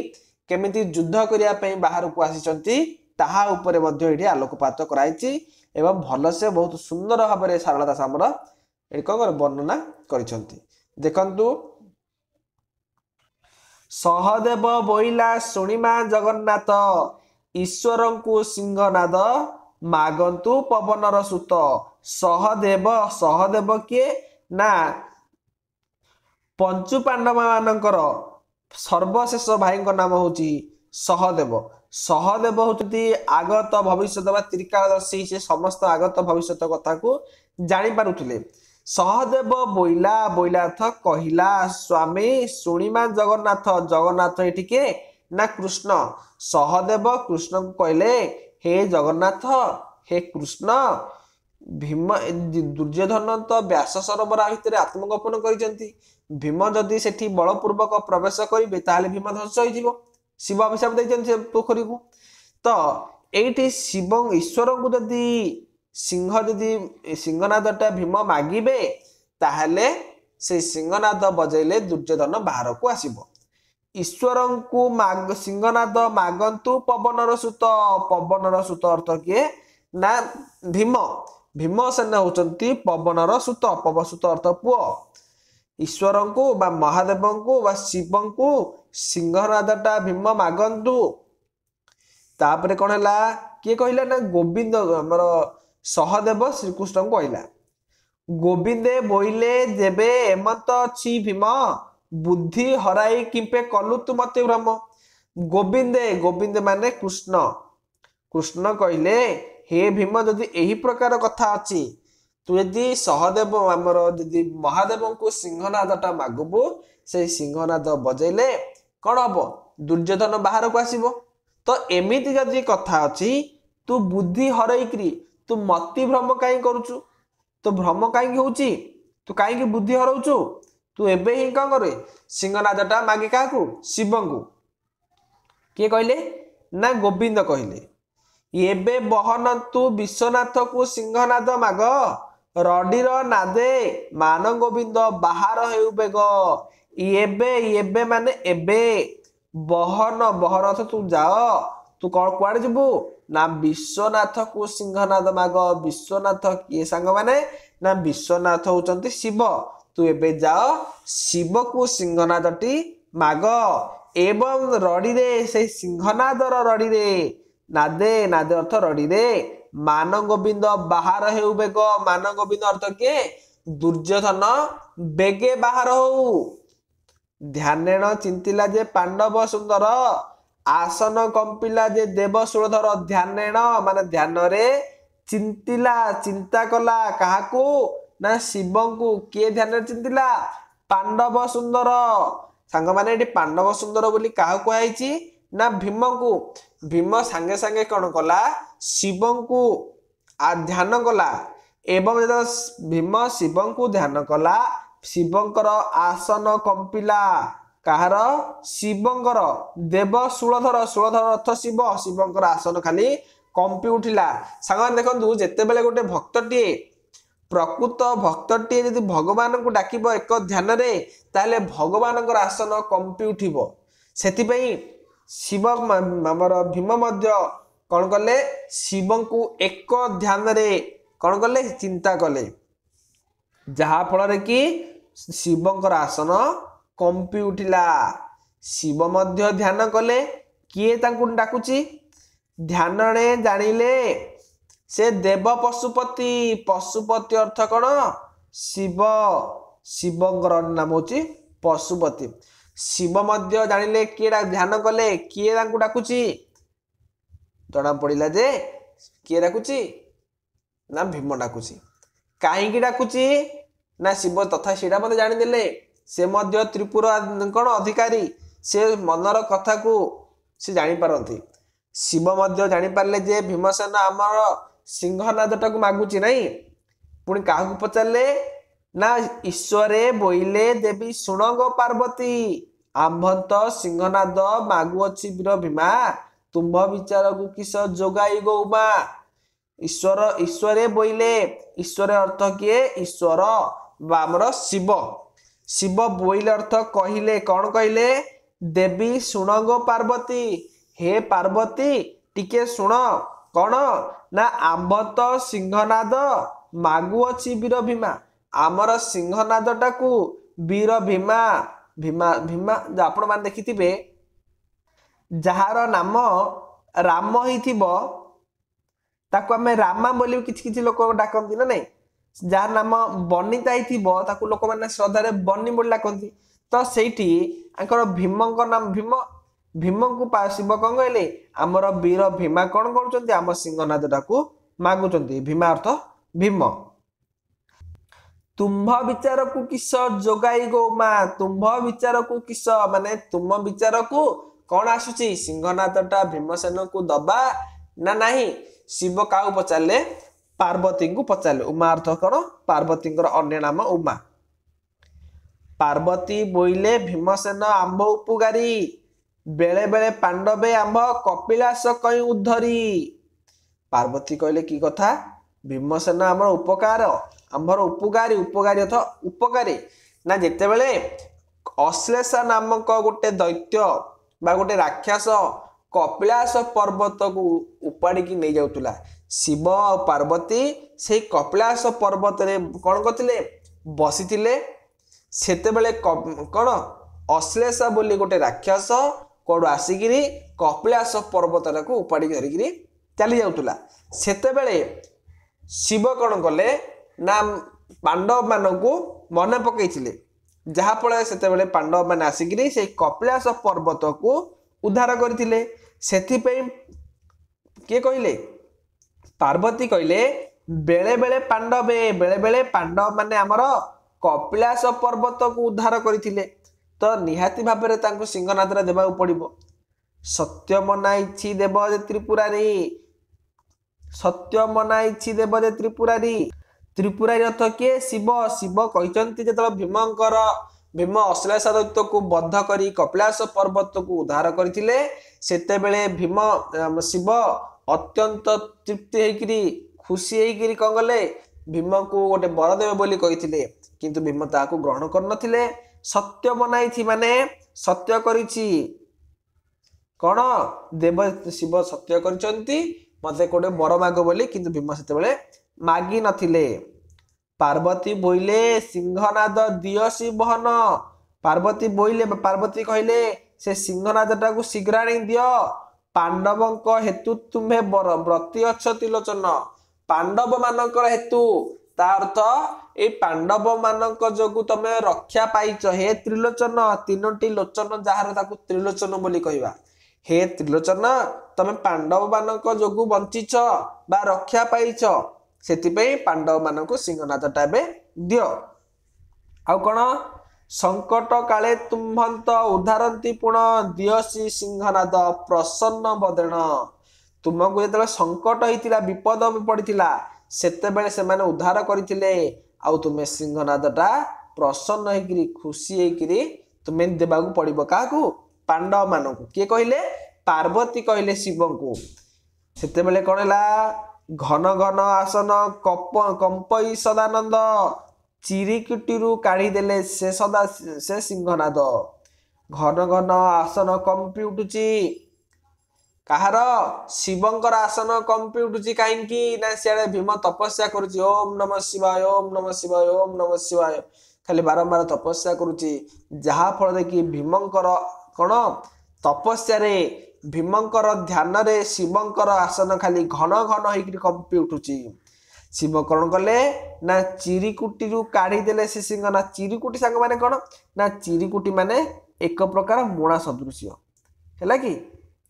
କେମିତି ଯୁଦ୍ଧ କରିବା ପାଇଁ ବାହାରକୁ ଆସିଛନ୍ତି ତାହା ଉପରେ ମଧ୍ୟ ଏଠି ଆଲୋକପାତ କରାଇଛି ଏବଂ ଭଲସେ ବହୁତ ସୁନ୍ଦର ଭାବରେ ସାରଳା ଦାସ ଆମର ଏଠି କ'ଣ ବର୍ଣ୍ଣନା କରିଛନ୍ତି ଦେଖନ୍ତୁ ସହଦେବ ବୋଇଲା ଶୁଣିମା ଜଗନ୍ନାଥ ଈଶ୍ୱରଙ୍କୁ ସିଂହନାଦ ମାଗନ୍ତୁ ପବନର ସୁତ ସହଦେବ ସହଦେବ କିଏ ନା ପଞ୍ଚୁ ପାଣ୍ଡବମାନଙ୍କର ସର୍ବଶେଷ ଭାଇଙ୍କ ନାମ ହେଉଛି ସହଦେବ ସହଦେବ ହେଉଛନ୍ତି ଆଗତ ଭବିଷ୍ୟତ ବା ତ୍ରିକାଳଦର୍ଶୀ ସେ ସମସ୍ତ ଆଗତ ଭବିଷ୍ୟତ କଥାକୁ ଜାଣିପାରୁଥିଲେ ସହଦେବ ବୋଇଲା ବୋଇଲାଥ କହିଲା ସ୍ୱାମୀ ଶୁଣିମା ଜଗନ୍ନାଥ ଜଗନ୍ନାଥ ଏଠି କିଏ ନା କୃଷ୍ଣ ସହଦେବ କୃଷ୍ଣଙ୍କୁ କହିଲେ ହେ ଜଗନ୍ନାଥ ହେ କୃଷ୍ଣ ଭୀମ ଦୁର୍ଯ୍ୟୋଧନ ତ ବ୍ୟାସ ସରୋବରା ଭିତରେ ଆତ୍ମଗୋପନ କରିଛନ୍ତି ଭୀମ ଯଦି ସେଠି ବଳପୂର୍ବକ ପ୍ରବେଶ କରିବେ ତାହେଲେ ଭୀମ ଧ୍ୱଂସ ହେଇଯିବ ଶିବ ଅଭିଶାପ ଦେଇଛନ୍ତି ସେ ପୋଖରୀକୁ ତ ଏଇଠି ଶିବ ଈଶ୍ୱରଙ୍କୁ ଯଦି ସିଂହ ଯଦି ସିଂହନାଦଟା ଭୀମ ମାଗିବେ ତାହେଲେ ସେ ସିଂହନାଦ ବଜେଇଲେ ଦୁର୍ଯ୍ୟୋଧନ ବାହାରକୁ ଆସିବ ଈଶ୍ୱରଙ୍କୁ ସିଂହନାଦ ମାଗନ୍ତୁ ପବନର ସୁତ ପବନର ସୁତ ଅର୍ଥ କିଏ ନା ଭୀମ ଭୀମ ସେନା ହଉଛନ୍ତି ପବନର ସୁତ ପବସୁତ ଅର୍ଥ ପୁଅ ଈଶ୍ୱରଙ୍କୁ ବା ମହାଦେବଙ୍କୁ ବା ଶିବଙ୍କୁ ସିଂହନାଦଟା ଭୀମ ମାଗନ୍ତୁ ତାପରେ କଣ ହେଲା କିଏ କହିଲା ନା ଗୋବିନ୍ଦ ଆମର ସହଦେବ ଶ୍ରୀକୃଷ୍ଣଙ୍କୁ କହିଲା ଗୋବିନ୍ଦେ ବୋଇଲେ ଦେବେ ଏମନ୍ତ ଅଛି ଭୀମ ବୁଦ୍ଧି ହରାଇ କିମ୍ପେ କଲୁ ତୁ ମତେ ଭ୍ରମ ଗୋବିନ୍ଦେ ଗୋବିନ୍ଦ ମାନେ କୃଷ୍ଣ କୃଷ୍ଣ କହିଲେ ହେ ଭୀମ ଯଦି ଏହି ପ୍ରକାର କଥା ଅଛି ତୁ ଯଦି ସହଦେବ ଆମର ଯଦି ମହାଦେବଙ୍କୁ ସିଂହନାଦଟା ମାଗୁବୁ ସେଇ ସିଂହନାଦ ବଜେଇଲେ କ'ଣ ହବ ଦୁର୍ଯ୍ୟୋଧନ ବାହାରକୁ ଆସିବ ତ ଏମିତି ଯଦି କଥା ଅଛି ତୁ ବୁଦ୍ଧି ହରେଇକିରି ତୁ ମତି ଭ୍ରମ କାହିଁ କରୁଛୁ ତୋ ଭ୍ରମ କାହିଁକି ହଉଛି ତୁ କାହିଁକି ବୁଦ୍ଧି ହରଉଛୁ ତୁ ଏବେ ହିଁ କ'ଣ କରେ ସିଂହନାଦଟା ମାଗେ କାହାକୁ ଶିବଙ୍କୁ କିଏ କହିଲେ ନା ଗୋବିନ୍ଦ କହିଲେ ଏବେ ବହନନ୍ତୁ ବିଶ୍ୱନାଥକୁ ସିଂହନାଦ ମାଗ ରଡ଼ିର ନାଦେ ମାନ ଗୋବିନ୍ଦ ବାହାର ହେଉ ବେଗ ଏବେ ଏବେ ମାନେ ଏବେ ବହନ ବହନ ତ ତୁ ଯାଅ ତୁ କ'ଣ କୁଆଡ଼େ ଯିବୁ ନା ବିଶ୍ୱନାଥକୁ ସିଂହନାଦ ମାଗ ବିଶ୍ୱନାଥ କିଏ ସାଙ୍ଗମାନେ ନା ବିଶ୍ୱନାଥ ହେଉଛନ୍ତି ଶିବ ତୁ ଏବେ ଯାଅ ଶିବକୁ ସିଂହନାଦଟି ମାଗ ଏବଂ ରଡ଼ିରେ ସେଇ ସିଂହନାଦର ରଡ଼ିରେ ନାଦେ ନାଦେ ଅର୍ଥ ରଡ଼ିରେ ମାନ ଗୋବିନ୍ଦ ବାହାର ହେଉ ବେଗ ମାନ ଗୋବିନ୍ଦ ଅର୍ଥ କିଏ ଦୁର୍ଯ୍ୟୋଧନ ବେଗେ ବାହାର ହଉ ଧ୍ୟାନେଣ ଚିନ୍ତିଲା ଯେ ପାଣ୍ଡବ ସୁନ୍ଦର ଆସନ କମ୍ପିଲା ଯେ ଦେବଶୂଳଧର ଧ୍ୟାନେଣ ମାନେ ଧ୍ୟାନରେ ଚିନ୍ତିଲା ଚିନ୍ତା କଲା କାହାକୁ ନା ଶିବଙ୍କୁ କିଏ ଧ୍ୟାନରେ ଚିନ୍ତିଲା ପାଣ୍ଡବ ସୁନ୍ଦର ସାଙ୍ଗମାନେ ଏଠି ପାଣ୍ଡବ ସୁନ୍ଦର ବୋଲି କାହାକୁ କୁହାଯାଇଛି ନା ଭୀମଙ୍କୁ ଭୀମ ସାଙ୍ଗେ ସାଙ୍ଗେ କ'ଣ କଲା ଶିବଙ୍କୁ ଧ୍ୟାନ କଲା ଏବଂ ଯେତେବେଳେ ଭୀମ ଶିବଙ୍କୁ ଧ୍ୟାନ କଲା ଶିବଙ୍କର ଆସନ କମ୍ପିଲା କାହାର ଶିବଙ୍କର ଦେବ ଶୂଳଧର ଶୂଳଧର ଅର୍ଥ ଶିବ ଶିବଙ୍କର ଆସନ ଖାଲି କମ୍ପି ଉଠିଲା ସାଙ୍ଗମାନେ ଦେଖନ୍ତୁ ଯେତେବେଳେ ଗୋଟେ ଭକ୍ତଟିଏ ପ୍ରକୃତ ଭକ୍ତଟିଏ ଯଦି ଭଗବାନଙ୍କୁ ଡାକିବ ଏକ ଧ୍ୟାନରେ ତାହେଲେ ଭଗବାନଙ୍କର ଆସନ କମ୍ପି ଉଠିବ ସେଥିପାଇଁ ଶିବ ଆମର ଭୀମ ମଧ୍ୟ କ'ଣ କଲେ ଶିବଙ୍କୁ ଏକ ଧ୍ୟାନରେ କ'ଣ କଲେ ଚିନ୍ତା କଲେ ଯାହାଫଳରେ କି ଶିବଙ୍କର ଆସନ କମ୍ପି ଉଠିଲା ଶିବ ମଧ୍ୟ ଧ୍ୟାନ କଲେ କିଏ ତାଙ୍କୁ ଡାକୁଛି ଧ୍ୟାନରେ ଜାଣିଲେ ସେ ଦେବ ପଶୁପତି ପଶୁପତି ଅର୍ଥ କ'ଣ ଶିବ ଶିବଙ୍କର ନାମ ହେଉଛି ପଶୁପତି ଶିବ ମଧ୍ୟ ଜାଣିଲେ କିଏ ଧ୍ୟାନ କଲେ କିଏ ତାଙ୍କୁ ଡାକୁଛି ଜଣା ପଡ଼ିଲା ଯେ କିଏ ଡାକୁଛି ନା ଭୀମ ଡାକୁଛି କାହିଁକି ଡାକୁଛି ନା ଶିବ ତଥା ସେଇଟା ମଧ୍ୟ ଜାଣିଦେଲେ ସେ ମଧ୍ୟ ତ୍ରିପୁର କ'ଣ ଅଧିକାରୀ ସେ ମନର କଥାକୁ ସେ ଜାଣିପାରନ୍ତି ଶିବ ମଧ୍ୟ ଜାଣିପାରିଲେ ଯେ ଭୀମସେନ ଆମର ସିଂହନାଦ ଟାକୁ ମାଗୁଛି ନାଇଁ ପୁଣି କାହାକୁ ପଚାରିଲେ ନା ଈଶ୍ୱରେ ବୋଇଲେ ଦେବୀ ଶୁଣ ଗୋ ପାର୍ବତୀ ଆମ୍ଭନ୍ତ ସିଂହନାଦ ମାଗୁଅଛି ବୀର ଭୀମା ତୁମ୍ଭ ବିଚାରକୁ କିସ ଯୋଗାଇ ଗୌମା ଈଶ୍ୱର ଈଶ୍ୱରେ ବୋଇଲେ ଈଶ୍ୱର ଅର୍ଥ କିଏ ଈଶ୍ୱର ବା ଆମର ଶିବ ଶିବ ବୋଇଲେ ଅର୍ଥ କହିଲେ କ'ଣ କହିଲେ ଦେବୀ ଶୁଣ ଗୋ ପାର୍ବତୀ ହେ ପାର୍ବତୀ ଟିକେ ଶୁଣ କ'ଣ ନା ଆମ୍ବ ତ ସିଂହନାଦ ମାଗୁଅଛି ବୀର ଭୀମା ଆମର ସିଂହନାଦଟାକୁ ବୀର ଭୀମା ଭୀମା ଭୀମା ଆପଣମାନେ ଦେଖିଥିବେ ଯାହାର ନାମ ରାମ ହେଇଥିବ ତାକୁ ଆମେ ରାମା ବୋଲି କିଛି କିଛି ଲୋକ ଡାକନ୍ତି ନା ନାହିଁ ଯାହାର ନାମ ବନିତା ହେଇଥିବ ତାକୁ ଲୋକମାନେ ଶ୍ରଦ୍ଧାରେ ବନି ବୋଲି ଡାକନ୍ତି ତ ସେଇଠି ତାଙ୍କର ଭୀମଙ୍କ ନାମ ଭୀମ ଭୀମଙ୍କୁ ଶିବ କ'ଣ କହିଲେ ଆମର ବୀର ଭୀମା କ'ଣ କରୁଛନ୍ତି ଆମ ସିଂହନାଦ ଟାକୁ ମାଗୁଛନ୍ତି ଭୀମା ଅର୍ଥ ଭୀମ ତୁମ୍ଭ ବିଚାରକୁ କିସ ଯୋଗାଇ ଗୋ ମା ତୁମ୍ଭ ବିଚାରକୁ କିସ ମାନେ ତୁମ ବିଚାରକୁ କ'ଣ ଆସୁଛି ସିଂହନାଦ ସିଂହନାଥଟା ଭୀମସେନକୁ ଦବା ନା ନାହିଁ ଶିବ କାହାକୁ ପଚାରିଲେ ପାର୍ବତୀଙ୍କୁ ପଚାରିଲେ ଉମା ଅର୍ଥ କ'ଣ ପାର୍ବତୀଙ୍କର ଅନ୍ୟ ନାମ ଉମା ପାର୍ବତୀ ବୋଇଲେ ଭୀମସେନ ଆମ୍ଭ ଉପକାରୀ ବେଳେ ବେଳେ ପାଣ୍ଡବେ ଆମ୍ଭ କପିଳାସ କହି ଉଦ୍ଧରି ପାର୍ବତୀ କହିଲେ କି କଥା ଭୀମସେନ ଆମର ଉପକାର ଆମ୍ଭର ଉପକାରୀ ଉପକାରୀ ଅଥ ଉପକାରୀ ନା ଯେତେବେଳେ ଅଶ୍ଳେଷା ନାମକ ଗୋଟେ ଦୈତ୍ୟ ବା ଗୋଟେ ରାକ୍ଷସ କପିଳାସ ପର୍ବତକୁ ଉପାଡ଼ିକି ନେଇଯାଉଥିଲା ଶିବ ଆଉ ପାର୍ବତୀ ସେଇ କପିଳାସ ପର୍ବତରେ କ'ଣ କରିଥିଲେ ବସିଥିଲେ ସେତେବେଳେ କ'ଣ ଅଶ୍ଳେଷା ବୋଲି ଗୋଟେ ରାକ୍ଷସ କୁଆଡ଼ୁ ଆସିକିରି କପିଳାସ ପର୍ବତଟାକୁ ଉପାଡ଼ି ଧରିକିରି ଚାଲି ଯାଉଥିଲା ସେତେବେଳେ ଶିବ କ'ଣ କଲେ ନା ପାଣ୍ଡବମାନଙ୍କୁ ମନେ ପକାଇଥିଲେ ଯାହାଫଳରେ ସେତେବେଳେ ପାଣ୍ଡବମାନେ ଆସିକିରି ସେଇ କପିଳାସ ପର୍ବତକୁ ଉଦ୍ଧାର କରିଥିଲେ ସେଥିପାଇଁ କିଏ କହିଲେ ପାର୍ବତୀ କହିଲେ ବେଳେବେଳେ ପାଣ୍ଡବେ ବେଳେବେଳେ ପାଣ୍ଡବମାନେ ଆମର କପିଳାସ ପର୍ବତକୁ ଉଦ୍ଧାର କରିଥିଲେ ତ ନିହାତି ଭାବରେ ତାଙ୍କୁ ସିଂହନାଦରେ ଦେବାକୁ ପଡ଼ିବ ସତ୍ୟ ମନାଇଛି ଦେବ ଯେ ତ୍ରିପୁରାରୀ ସତ୍ୟ ମନାଇଛି ଦେବ ଯେ ତ୍ରିପୁରାରୀ ତ୍ରିପୁରାରୀ ଅର୍ଥ କିଏ ଶିବ ଶିବ କହିଛନ୍ତି ଯେତେବେଳେ ଭୀମଙ୍କର ଭୀମ ଅଶ୍ଳେଷ ଦୈତ୍ୟକୁ ବଦ୍ଧ କରି କପିଳାସ ପର୍ବତକୁ ଉଦ୍ଧାର କରିଥିଲେ ସେତେବେଳେ ଭୀମ ଶିବ ଅତ୍ୟନ୍ତ ତୃପ୍ତି ହେଇକିରି ଖୁସି ହେଇକିରି କ'ଣ କଲେ ଭୀମଙ୍କୁ ଗୋଟେ ବର ଦେବେ ବୋଲି କହିଥିଲେ କିନ୍ତୁ ଭୀମ ତାହାକୁ ଗ୍ରହଣ କରିନଥିଲେ ସତ୍ୟ ବନାଇଛି ମାନେ ସତ୍ୟ କରିଛି କ'ଣ ଦେବ ଶିବ ସତ୍ୟ କରିଛନ୍ତି ମୋତେ କେଉଁଠେ ବର ମାଗ ବୋଲି କିନ୍ତୁ ଭୀମ ସେତେବେଳେ ମାଗିନଥିଲେ ପାର୍ବତୀ ବୋଇଲେ ସିଂହନାଦ ଦିଅ ଶିବହନ ପାର୍ବତୀ ବୋଇଲେ ପାର୍ବତୀ କହିଲେ ସେ ସିଂହନାଦଟାକୁ ଶୀଘ୍ର ଆଣି ଦିଅ ପାଣ୍ଡବଙ୍କ ହେତୁ ତୁମ୍ଭେ ବର ବ୍ରତି ଅଛ ତ୍ରିଲୋଚନ ପାଣ୍ଡବ ମାନଙ୍କର ହେତୁ ତା ଅର୍ଥ ଏଇ ପାଣ୍ଡବ ମାନଙ୍କ ଯୋଗୁଁ ତମେ ରକ୍ଷା ପାଇଛ ହେ ତ୍ରିଲୋଚନ ତିନୋଟି ଲୋଚନ ଯାହାର ତାକୁ ତ୍ରିଲୋଚନ ବୋଲି କହିବା ହେ ତ୍ରିଲୋଚନ ତମେ ପାଣ୍ଡବ ମାନଙ୍କ ଯୋଗୁଁ ବଞ୍ଚିଛ ବା ରକ୍ଷା ପାଇଛ ସେଥିପାଇଁ ପାଣ୍ଡବ ମାନଙ୍କୁ ସିଂହନାଥଟା ଏବେ ଦିଅ ଆଉ କଣ ସଙ୍କଟ କାଳେ ତୁମ୍ଭନ୍ତ ଉଦ୍ଧାରନ୍ତି ପୁଣ ଦିଅ ଶ୍ରୀ ସିଂହନାଦ ପ୍ରସନ୍ନ ବଦେଣ ତୁମକୁ ଯେତେବେଳେ ସଙ୍କଟ ହେଇଥିଲା ବିପଦ ପଡ଼ିଥିଲା ସେତେବେଳେ ସେମାନେ ଉଦ୍ଧାର କରିଥିଲେ ଆଉ ତୁମେ ସିଂହନାଦଟା ପ୍ରସନ୍ନ ହେଇକିରି ଖୁସି ହେଇକିରି ତୁମେ ଦେବାକୁ ପଡ଼ିବ କାହାକୁ ପାଣ୍ଡବମାନଙ୍କୁ କିଏ କହିଲେ ପାର୍ବତୀ କହିଲେ ଶିବଙ୍କୁ ସେତେବେଳେ କ'ଣ ହେଲା ଘନ ଘନ ଆସନ କପ କମ୍ପଇ ସଦାନନ୍ଦ ଚିରିକିଟିରୁ କାଢ଼ିଦେଲେ ସେ ସଦା ସେ ସିଂହନାଦ ଘନ ଘନ ଆସନ କମ୍ପି ଉଠୁଛି କାହାର ଶିବଙ୍କର ଆସନ କମ୍ପି ଉଠୁଛି କାହିଁକି ନା ସିଆଡ଼େ ଭୀମ ତପସ୍ୟା କରୁଛି ଓମ୍ ନମ ଶିବାୟ ଓମ୍ ନମ ଶିବାୟ ଓମ୍ ନମ ଶିବାୟ ଖାଲି ବାରମ୍ବାର ତପସ୍ୟା କରୁଛି ଯାହାଫଳରେ କି ଭୀମଙ୍କର କ'ଣ ତପସ୍ୟାରେ ଭୀମଙ୍କର ଧ୍ୟାନରେ ଶିବଙ୍କର ଆସନ ଖାଲି ଘନ ଘନ ହେଇକିରି କମ୍ପି ଉଠୁଛି ଶିବ କ'ଣ କଲେ ନା ଚିରିକୁଟିରୁ କାଢ଼ିଦେଲେ ସେ ସିଂହ ନା ଚିରିକୁଟି ସାଙ୍ଗମାନେ କ'ଣ ନା ଚିରିକୁଟି ମାନେ ଏକ ପ୍ରକାର ମୂଳା ସଦୃଶ୍ୟ ହେଲା କି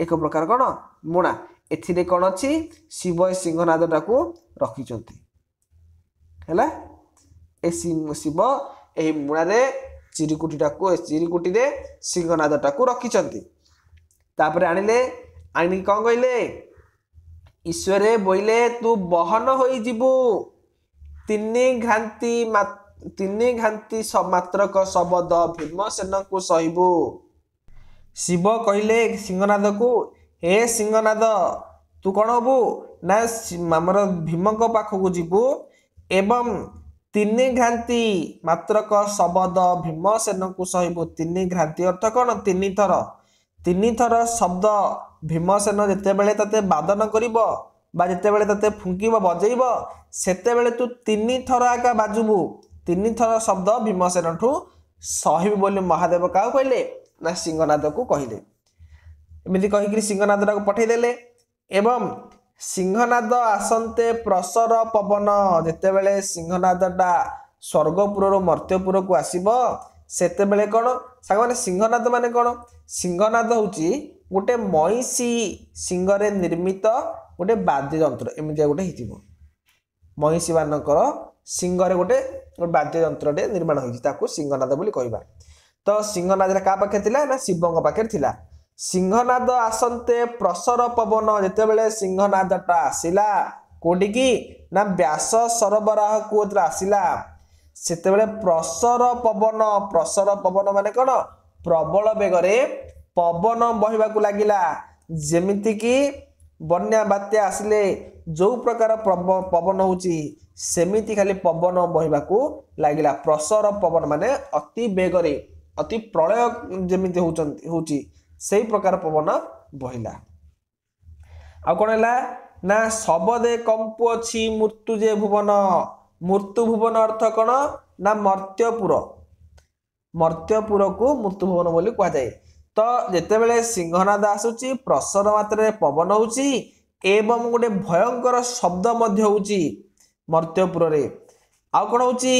ଏକ ପ୍ରକାର କ'ଣ ମୁଣା ଏଥିରେ କ'ଣ ଅଛି ଶିବ ଏ ସିଂହନାଦଟାକୁ ରଖିଛନ୍ତି ହେଲା ଏ ଶିବ ଏହି ମୁଣାରେ ଚିରିକୁଟିଟାକୁ ଏ ଚିରିକୁଟିରେ ସିଂହନାଦଟାକୁ ରଖିଛନ୍ତି ତାପରେ ଆଣିଲେ ଆଣିକି କ'ଣ କହିଲେ ଈଶ୍ୱରେ ବୋଇଲେ ତୁ ବହନ ହୋଇଯିବୁ ତିନି ଘ୍ରାନ୍ତି ତିନି ଘ୍ରାନ୍ତି ମାତ୍ରକ ଶବଦ ଭୀମସେନଙ୍କୁ ସହିବୁ ଶିବ କହିଲେ ସିଂହନାଦକୁ ହେ ସିଂହନାଦ ତୁ କ'ଣ ହବୁ ନା ଆମର ଭୀମଙ୍କ ପାଖକୁ ଯିବୁ ଏବଂ ତିନି ଘ୍ରାନ୍ତି ମାତ୍ରକ ଶବଦ ଭୀମସେନକୁ ସହିବୁ ତିନି ଘ୍ରାନ୍ତି ଅର୍ଥ କ'ଣ ତିନିଥର ଥର ଶବ୍ଦ ଭୀମସେନ ଯେତେବେଳେ ତତେ ବାଦନ କରିବ ବା ଯେତେବେଳେ ତତେ ଫୁଙ୍କିବ ବଜେଇବ ସେତେବେଳେ ତୁ ତିନି ଥର ଆକା ବାଜିବୁ ଥର ଶବ୍ଦ ଭୀମସେନଠୁ ସହିବୁ ବୋଲି ମହାଦେବ କାହାକୁ କହିଲେ ନା ସିଂହନାଦକୁ କହିଲେ ଏମିତି କହିକିରି ସିଂହନାଦଟାକୁ ପଠେଇଦେଲେ ଏବଂ ସିଂହନାଦ ଆସନ୍ତେ ପ୍ରସର ପବନ ଯେତେବେଳେ ସିଂହନାଦଟା ସ୍ୱର୍ଗପୁରରୁ ମର୍ତ୍ୟପୁରକୁ ଆସିବ ସେତେବେଳେ କ'ଣ ସାଙ୍ଗମାନେ ସିଂହନାଦ ମାନେ କ'ଣ ସିଂହନାଦ ହେଉଛି ଗୋଟେ ମଇଁଷି ସିଂହରେ ନିର୍ମିତ ଗୋଟେ ବାଦ୍ୟଯନ୍ତ୍ର ଏମିତିଆ ଗୋଟେ ହେଇଥିବ ମଇଁଷିମାନଙ୍କର ସିଂହରେ ଗୋଟେ ବାଦ୍ୟଯନ୍ତ୍ରଟେ ନିର୍ମାଣ ହୋଇଛି ତାକୁ ସିଂହନାଦ ବୋଲି କହିବା ତ ସିଂହନାଦରେ କାହା ପାଖରେ ଥିଲା ନା ଶିବଙ୍କ ପାଖରେ ଥିଲା ସିଂହନାଦ ଆସନ୍ତେ ପ୍ରସର ପବନ ଯେତେବେଳେ ସିଂହନାଦଟା ଆସିଲା କୋଉଠିକି ନା ବ୍ୟାସ ସରବରାହ କୁହ ଆସିଲା ସେତେବେଳେ ପ୍ରସର ପବନ ପ୍ରସର ପବନ ମାନେ କ'ଣ ପ୍ରବଳ ବେଗରେ ପବନ ବହିବାକୁ ଲାଗିଲା ଯେମିତିକି ବନ୍ୟା ବାତ୍ୟା ଆସିଲେ ଯେଉଁ ପ୍ରକାର ପବନ ହେଉଛି ସେମିତି ଖାଲି ପବନ ବହିବାକୁ ଲାଗିଲା ପ୍ରସର ପବନ ମାନେ ଅତି ବେଗରେ ଅତି ପ୍ରଳୟ ଯେମିତି ହେଉଛନ୍ତି ହେଉଛି ସେଇ ପ୍ରକାର ପବନ ବହିଲା ଆଉ କ'ଣ ହେଲା ନା ଶବଦେ କମ୍ପୁ ଅଛି ମୃତ୍ୟୁ ଯେ ଭୁବନ ମୃତ୍ୟୁ ଭୁବନ ଅର୍ଥ କ'ଣ ନା ମର୍ତ୍ତ୍ୟପୁର ମର୍ତ୍ତ୍ୟପୁରକୁ ମୃତ୍ୟୁ ଭୁବନ ବୋଲି କୁହାଯାଏ ତ ଯେତେବେଳେ ସିଂହନାଦ ଆସୁଛି ପ୍ରସର ମାତ୍ରାରେ ପବନ ହେଉଛି ଏବଂ ଗୋଟେ ଭୟଙ୍କର ଶବ୍ଦ ମଧ୍ୟ ହେଉଛି ମର୍ତ୍ତ୍ୟପୁରରେ ଆଉ କ'ଣ ହେଉଛି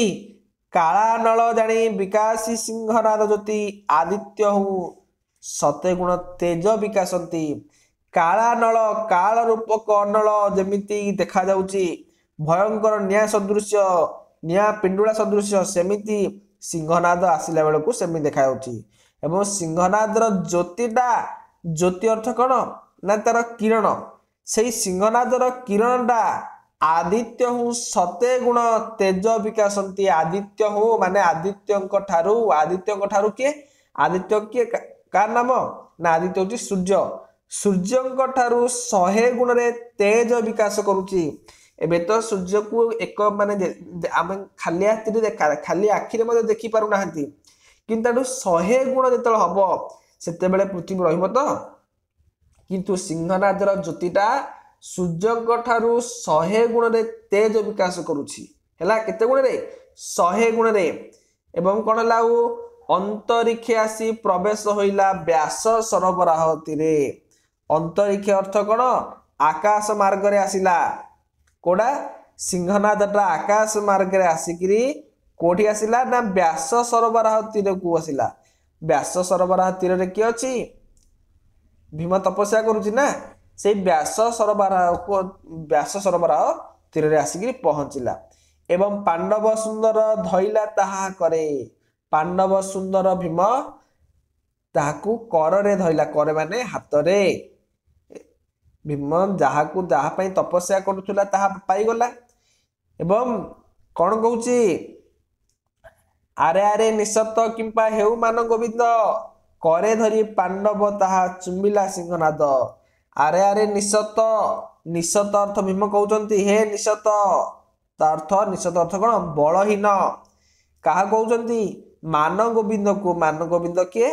କାଳା ନଳ ଜାଣି ବିକାଶ ସିଂହନାଦ ଜ୍ୟୋତି ଆଦିତ୍ୟ ହଉ ସତେଗୁଣ ତେଜ ବିକାଶନ୍ତି କାଳା ନଳ କାଳ ରୂପକ ଅନଳ ଯେମିତି ଦେଖାଯାଉଛି ଭୟଙ୍କର ନିଆଁ ସଦୃଶ୍ୟ ନିଆଁ ପିଣ୍ଡୁଳା ସଦୃଶ୍ୟ ସେମିତି ସିଂହନାଦ ଆସିଲା ବେଳକୁ ସେମିତି ଦେଖାଯାଉଛି ଏବଂ ସିଂହନାଦର ଜ୍ୟୋତିଟା ଜ୍ୟୋତି ଅର୍ଥ କ'ଣ ନା ତାର କିରଣ ସେଇ ସିଂହନାଦର କିରଣଟା ଆଦିତ୍ୟ ହଉ ସତେ ଗୁଣ ତେଜ ବିକାଶନ୍ତି ଆଦିତ୍ୟ ହଉ ମାନେ ଆଦିତ୍ୟଙ୍କ ଠାରୁ ଆଦିତ୍ୟଙ୍କ ଠାରୁ କିଏ ଆଦିତ୍ୟ କିଏ କାହାର ନାମ ନା ଆଦିତ୍ୟ ହଉଛି ସୂର୍ଯ୍ୟ ସୂର୍ଯ୍ୟଙ୍କ ଠାରୁ ଶହେ ଗୁଣରେ ତେଜ ବିକାଶ କରୁଛି ଏବେ ତ ସୂର୍ଯ୍ୟକୁ ଏକ ମାନେ ଆମେ ଖାଲି ହାତିରେ ଦେଖା ଖାଲି ଆଖିରେ ମଧ୍ୟ ଦେଖିପାରୁନାହାନ୍ତି କିନ୍ତୁ ତାଠୁ ଶହେ ଗୁଣ ଯେତେବେଳେ ହବ ସେତେବେଳେ ପୃଥିବୀ ରହିବ ତ କିନ୍ତୁ ସିଂହନାଦର ଜ୍ୟୋତିଟା ସୂର୍ଯ୍ୟଙ୍କ ଠାରୁ ଶହେ ଗୁଣରେ ତେଜ ବିକାଶ କରୁଛି ହେଲା କେତେ ଗୁଣରେ ଶହେ ଗୁଣରେ ଏବଂ କ'ଣ ହେଲା ଆଉ ଅନ୍ତରୀକ୍ଷ ଆସି ପ୍ରବେଶ ହୋଇଲା ବ୍ୟାସ ସରବରାହତିରେ ଅନ୍ତରୀକ୍ଷ ଅର୍ଥ କ'ଣ ଆକାଶ ମାର୍ଗରେ ଆସିଲା କୋଉଟା ସିଂହନାଦଟା ଆକାଶ ମାର୍ଗରେ ଆସିକିରି କୋଉଠି ଆସିଲା ନା ବ୍ୟାସ ସରବରାହ ତୀରକୁ ଆସିଲା ବ୍ୟାସ ସରବରାହ ତୀରରେ କିଏ ଅଛି ଭୀମ ତପସ୍ୟା କରୁଛି ନା ସେଇ ବ୍ୟାସ ସରବରାହକୁ ବ୍ୟାସ ସରବରାହ ତୀରରେ ଆସିକିରି ପହଞ୍ଚିଲା ଏବଂ ପାଣ୍ଡବ ସୁନ୍ଦର ଧଇଲା ତାହା କରେ ପାଣ୍ଡବ ସୁନ୍ଦର ଭୀମ ତାହାକୁ କରରେ ଧଇଲା କରେ ମାନେ ହାତରେ ଭୀମ ଯାହାକୁ ଯାହା ପାଇଁ ତପସ୍ୟା କରୁଥିଲା ତାହା ପାଇଗଲା ଏବଂ କ'ଣ କହୁଛି ଆରେ ଆରେ ନିଶତ କିମ୍ବା ହେଉ ମାନ ଗୋବିନ୍ଦ କରେ ଧରି ପାଣ୍ଡବ ତାହା ଚୁମ୍ବିଲା ସିଂହନାଦ ଆରେ ଆରେ ନିଶତ ନିଶତ ଅର୍ଥ ଭୀମ କହୁଛନ୍ତି ହେ ନିଶତ ତା ଅର୍ଥ ନିଶତ ଅର୍ଥ କ'ଣ ବଳହୀନ କାହା କହୁଛନ୍ତି ମାନ ଗୋବିନ୍ଦକୁ ମାନ ଗୋବିନ୍ଦ କିଏ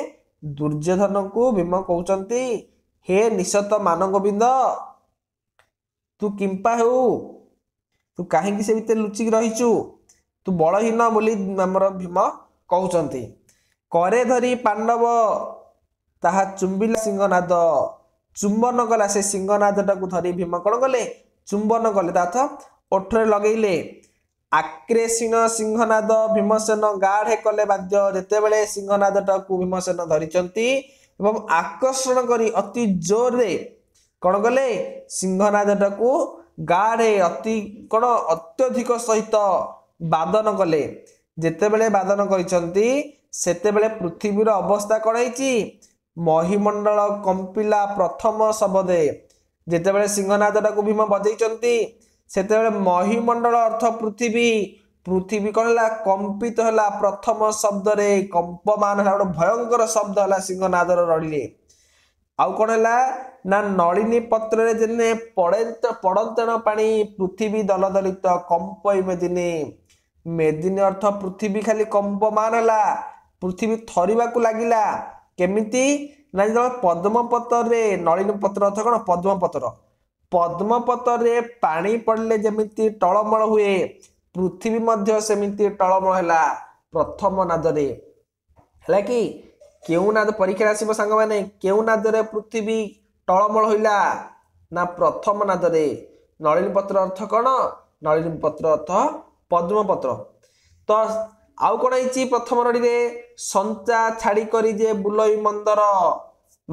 ଦୁର୍ଯ୍ୟୋଧନକୁ ଭୀମ କହୁଛନ୍ତି ହେ ନିଶତ ମାନ ଗୋବିନ୍ଦ ତୁ କିମ୍ପା ହେଉ ତୁ କାହିଁକି ସେ ଭିତରେ ଲୁଚିକି ରହିଛୁ ତୁ ବଳହୀନ ବୋଲି ଆମର ଭୀମ କହୁଛନ୍ତି କରେ ଧରି ପାଣ୍ଡବ ତାହା ଚୁମ୍ବିଲା ସିଂହନାଦ ଚୁମ୍ବନ କଲା ସେ ସିଂହନାଦଟାକୁ ଧରି ଭୀମ କ'ଣ କଲେ ଚୁମ୍ବନ କଲେ ତା ଓଠରେ ଲଗେଇଲେ ଆକ୍ରେଷିଣ ସିଂହନାଦ ଭୀମସେନ ଗାଢ଼େ କଲେ ବାଧ୍ୟ ଯେତେବେଳେ ସିଂହନାଦଟାକୁ ଭୀମସେନ ଧରିଛନ୍ତି ଏବଂ ଆକର୍ଷଣ କରି ଅତି ଜୋରରେ କ'ଣ କଲେ ସିଂହନାଦଟାକୁ ଗାଢ଼େ ଅତି କ'ଣ ଅତ୍ୟଧିକ ସହିତ ବାଦନ କଲେ ଯେତେବେଳେ ବାଦନ କରିଛନ୍ତି ସେତେବେଳେ ପୃଥିବୀର ଅବସ୍ଥା କ'ଣ ହେଇଛି ମହିମଣ୍ଡଳ କମ୍ପିଲା ପ୍ରଥମ ଶବଦେ ଯେତେବେଳେ ସିଂହନାଦଟାକୁ ଭୀମ ବଜେଇଛନ୍ତି ସେତେବେଳେ ମହିମଣ୍ଡଳ ଅର୍ଥ ପୃଥିବୀ ପୃଥିବୀ କ'ଣ ହେଲା କମ୍ପିତ ହେଲା ପ୍ରଥମ ଶବ୍ଦରେ କମ୍ପମାନ ହେଲା ଗୋଟେ ଭୟଙ୍କର ଶବ୍ଦ ହେଲା ସିଂହନାଦର ରଡ଼ିଲେ ଆଉ କ'ଣ ହେଲା ନା ନଳିନୀ ପତ୍ରରେ ଦିନେ ପଡ଼ନ୍ତ ପଡ଼ନ୍ତେଣ ପାଣି ପୃଥିବୀ ଦଲଦଳିତ କମ୍ପ ମେଦିନି ମେଦିନୀ ଅର୍ଥ ପୃଥିବୀ ଖାଲି କମ୍ପମାନ ହେଲା ପୃଥିବୀ ଥରିବାକୁ ଲାଗିଲା କେମିତି ନା ଯେତେବେଳେ ପଦ୍ମପତ୍ରରେ ନଳିନୀ ପତ୍ର ଅଥ କ'ଣ ପଦ୍ମପତ୍ର ପଦ୍ମପତ୍ରରେ ପାଣି ପଡ଼ିଲେ ଯେମିତି ଟଳମଳ ହୁଏ ପୃଥିବୀ ମଧ୍ୟ ସେମିତି ଟଳମଳ ହେଲା ପ୍ରଥମ ନାଦରେ ହେଲା କି କେଉଁ ନାଦ ପରୀକ୍ଷାରେ ଆସିବ ସାଙ୍ଗମାନେ କେଉଁ ନାଦରେ ପୃଥିବୀ ଟଳମଳ ହେଲା ନା ପ୍ରଥମ ନାଦରେ ନଳିନୀ ପତ୍ର ଅର୍ଥ କ'ଣ ନଳିନୀ ପତ୍ର ଅର୍ଥ ପଦ୍ମପତ୍ର ତ ଆଉ କ'ଣ ହେଇଛି ପ୍ରଥମ ରଡ଼ିରେ ସଞ୍ଚା ଛାଡ଼ି କରି ଯେ ବୁଲଇ ମନ୍ଦର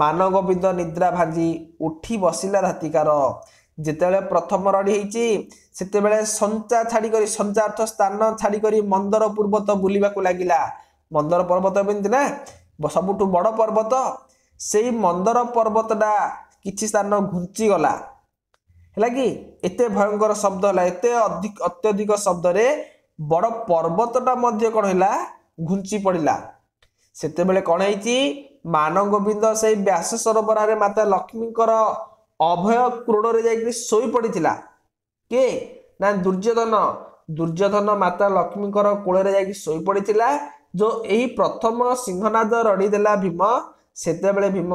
ମାନଗୋବିନ୍ଦ ନିଦ୍ରା ଭାଙ୍ଗି ଉଠି ବସିଲା ରାତିକାର ଯେତେବେଳେ ପ୍ରଥମ ରଡ଼ି ହେଇଛି ସେତେବେଳେ ସଞ୍ଚା ଛାଡ଼ି କରି ସଞ୍ଚା ଅର୍ଥ ସ୍ଥାନ ଛାଡ଼ି କରି ମନ୍ଦର ପର୍ବତ ବୁଲିବାକୁ ଲାଗିଲା ମନ୍ଦର ପର୍ବତ ଏମିତି ନା ସବୁଠୁ ବଡ଼ ପର୍ବତ ସେଇ ମନ୍ଦର ପର୍ବତଟା କିଛି ସ୍ଥାନ ଘୁଞ୍ଚିଗଲା ହେଲା କି ଏତେ ଭୟଙ୍କର ଶବ୍ଦ ହେଲା ଏତେ ଅଧିକ ଅତ୍ୟଧିକ ଶବ୍ଦରେ ବଡ଼ ପର୍ବତଟା ମଧ୍ୟ କ'ଣ ହେଲା ଘୁଞ୍ଚି ପଡ଼ିଲା ସେତେବେଳେ କ'ଣ ହେଇଛି ମାନଗୋବିନ୍ଦ ସେଇ ବ୍ୟାସ ସରୋବରରେ ମାତା ଲକ୍ଷ୍ମୀଙ୍କର ଅଭୟ କ୍ରୋଡ଼ରେ ଯାଇକି ଶୋଇପଡ଼ିଥିଲା କିଏ ନା ଦୁର୍ଯ୍ୟୋଧନ ଦୁର୍ଯ୍ୟୋଧନ ମାତା ଲକ୍ଷ୍ମୀଙ୍କର କୋଳରେ ଯାଇକି ଶୋଇପଡ଼ିଥିଲା ଯେଉଁ ଏହି ପ୍ରଥମ ସିଂହନାଦ ରଡ଼ିଦେଲା ଭୀମ ସେତେବେଳେ ଭୀମ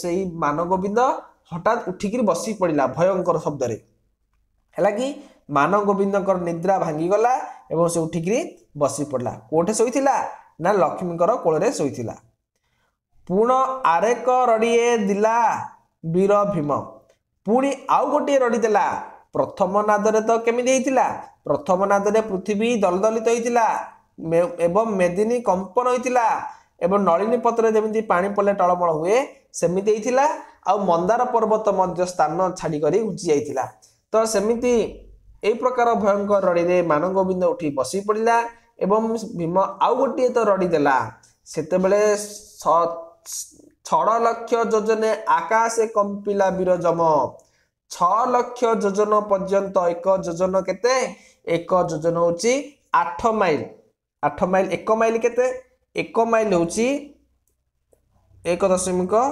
ସେଇ ମାନଗୋବିନ୍ଦ ହଠାତ୍ ଉଠିକିରି ବସିକି ପଡ଼ିଲା ଭୟଙ୍କର ଶବ୍ଦରେ ହେଲା କି ମାନଗୋବିନ୍ଦଙ୍କର ନିଦ୍ରା ଭାଙ୍ଗିଗଲା ଏବଂ ସେ ଉଠିକିରି ବସି ପଡ଼ିଲା କେଉଁଠି ଶୋଇଥିଲା ନା ଲକ୍ଷ୍ମୀଙ୍କର କୋଳରେ ଶୋଇଥିଲା ପୁଣି ଆରେକ ରଡ଼ିଏ ଦେଲା ବୀର ଭୀମ ପୁଣି ଆଉ ଗୋଟିଏ ରଡ଼ି ଦେଲା ପ୍ରଥମ ନାଦରେ ତ କେମିତି ହେଇଥିଲା ପ୍ରଥମ ନାଦରେ ପୃଥିବୀ ଦଳଦଳିତ ହେଇଥିଲା ଏବଂ ମେଦିନୀ କମ୍ପନ ହୋଇଥିଲା ଏବଂ ନଳିନୀ ପତ୍ରରେ ଯେମିତି ପାଣି ପଡ଼ିଲେ ଟଳମଳ ହୁଏ ସେମିତି ହେଇଥିଲା ଆଉ ମନ୍ଦାର ପର୍ବତ ମଧ୍ୟ ସ୍ଥାନ ଛାଡ଼ି କରି ଉଞ୍ଚି ଯାଇଥିଲା ତ ସେମିତି ଏହି ପ୍ରକାର ଭୟଙ୍କର ରଡ଼ିରେ ମାନଗୋବିନ୍ଦ ଉଠି ବସି ପଡ଼ିଲା ଏବଂ ଭୀମ ଆଉ ଗୋଟିଏ ତ ରଡ଼ି ଦେଲା ସେତେବେଳେ ଛଅ ଲକ୍ଷ ଯୋଜନେ ଆକାଶେ କମ୍ପିଲା ବୀରଜମ ଛଅ ଲକ୍ଷ ଯୋଜନ ପର୍ଯ୍ୟନ୍ତ ଏକ ଯୋଜନ କେତେ ଏକ ଯୋଜନ ହେଉଛି ଆଠ ମାଇଲ ଆଠ ମାଇଲ ଏକ ମାଇଲ କେତେ ଏକ ମାଇଲ ହେଉଛି ଏକ ଦଶମିକ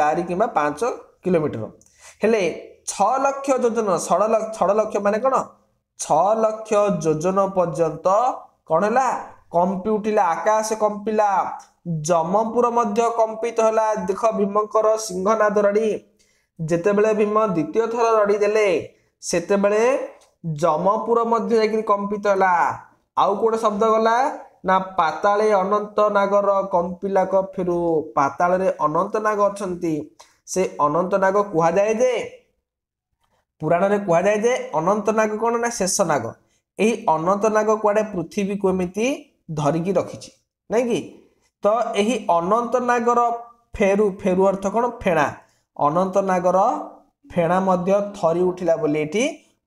ଚାରି କିମ୍ବା ପାଞ୍ଚ କିଲୋମିଟର ହେଲେ ଛଅ ଲକ୍ଷ ଯୋଜନା ଷଡ଼ ଛଡ଼ ଲକ୍ଷ ମାନେ କ'ଣ ଛଅ ଲକ୍ଷ ଯୋଜନା ପର୍ଯ୍ୟନ୍ତ କ'ଣ ହେଲା କମ୍ପ୍ୟୁଟିଲା ଆକାଶ କମ୍ପିଲା ଯମପୁର ମଧ୍ୟ କମ୍ପିତ ହେଲା ଦେଖ ଭୀମଙ୍କର ସିଂହନାଦ ରଡ଼ି ଯେତେବେଳେ ଭୀମ ଦ୍ୱିତୀୟ ଥର ରଡ଼ି ଦେଲେ ସେତେବେଳେ ଯମପୁର ମଧ୍ୟ ଯାଇକିରି କମ୍ପିତ ହେଲା ଆଉ କେଉଁଠି ଶବ୍ଦ ଗଲା ନା ପାତାଳେ ଅନନ୍ତନାଗର କମ୍ପିଲା କଫିରୁ ପାତାଳରେ ଅନନ୍ତନାଗ ଅଛନ୍ତି ସେ ଅନନ୍ତନାଗ କୁହାଯାଏ ଯେ ପୁରାଣରେ କୁହାଯାଏ ଯେ ଅନନ୍ତନାଗ କ'ଣ ନା ଶେଷ ନାଗ ଏହି ଅନନ୍ତନାଗ କୁଆଡ଼େ ପୃଥିବୀକୁ ଏମିତି ଧରିକି ରଖିଛି ନାଇଁ କି ତ ଏହି ଅନନ୍ତନାଗର ଫେରୁ ଫେରୁ ଅର୍ଥ କ'ଣ ଫେଣା ଅନନ୍ତନାଗର ଫେଣା ମଧ୍ୟ ଥରି ଉଠିଲା ବୋଲି ଏଠି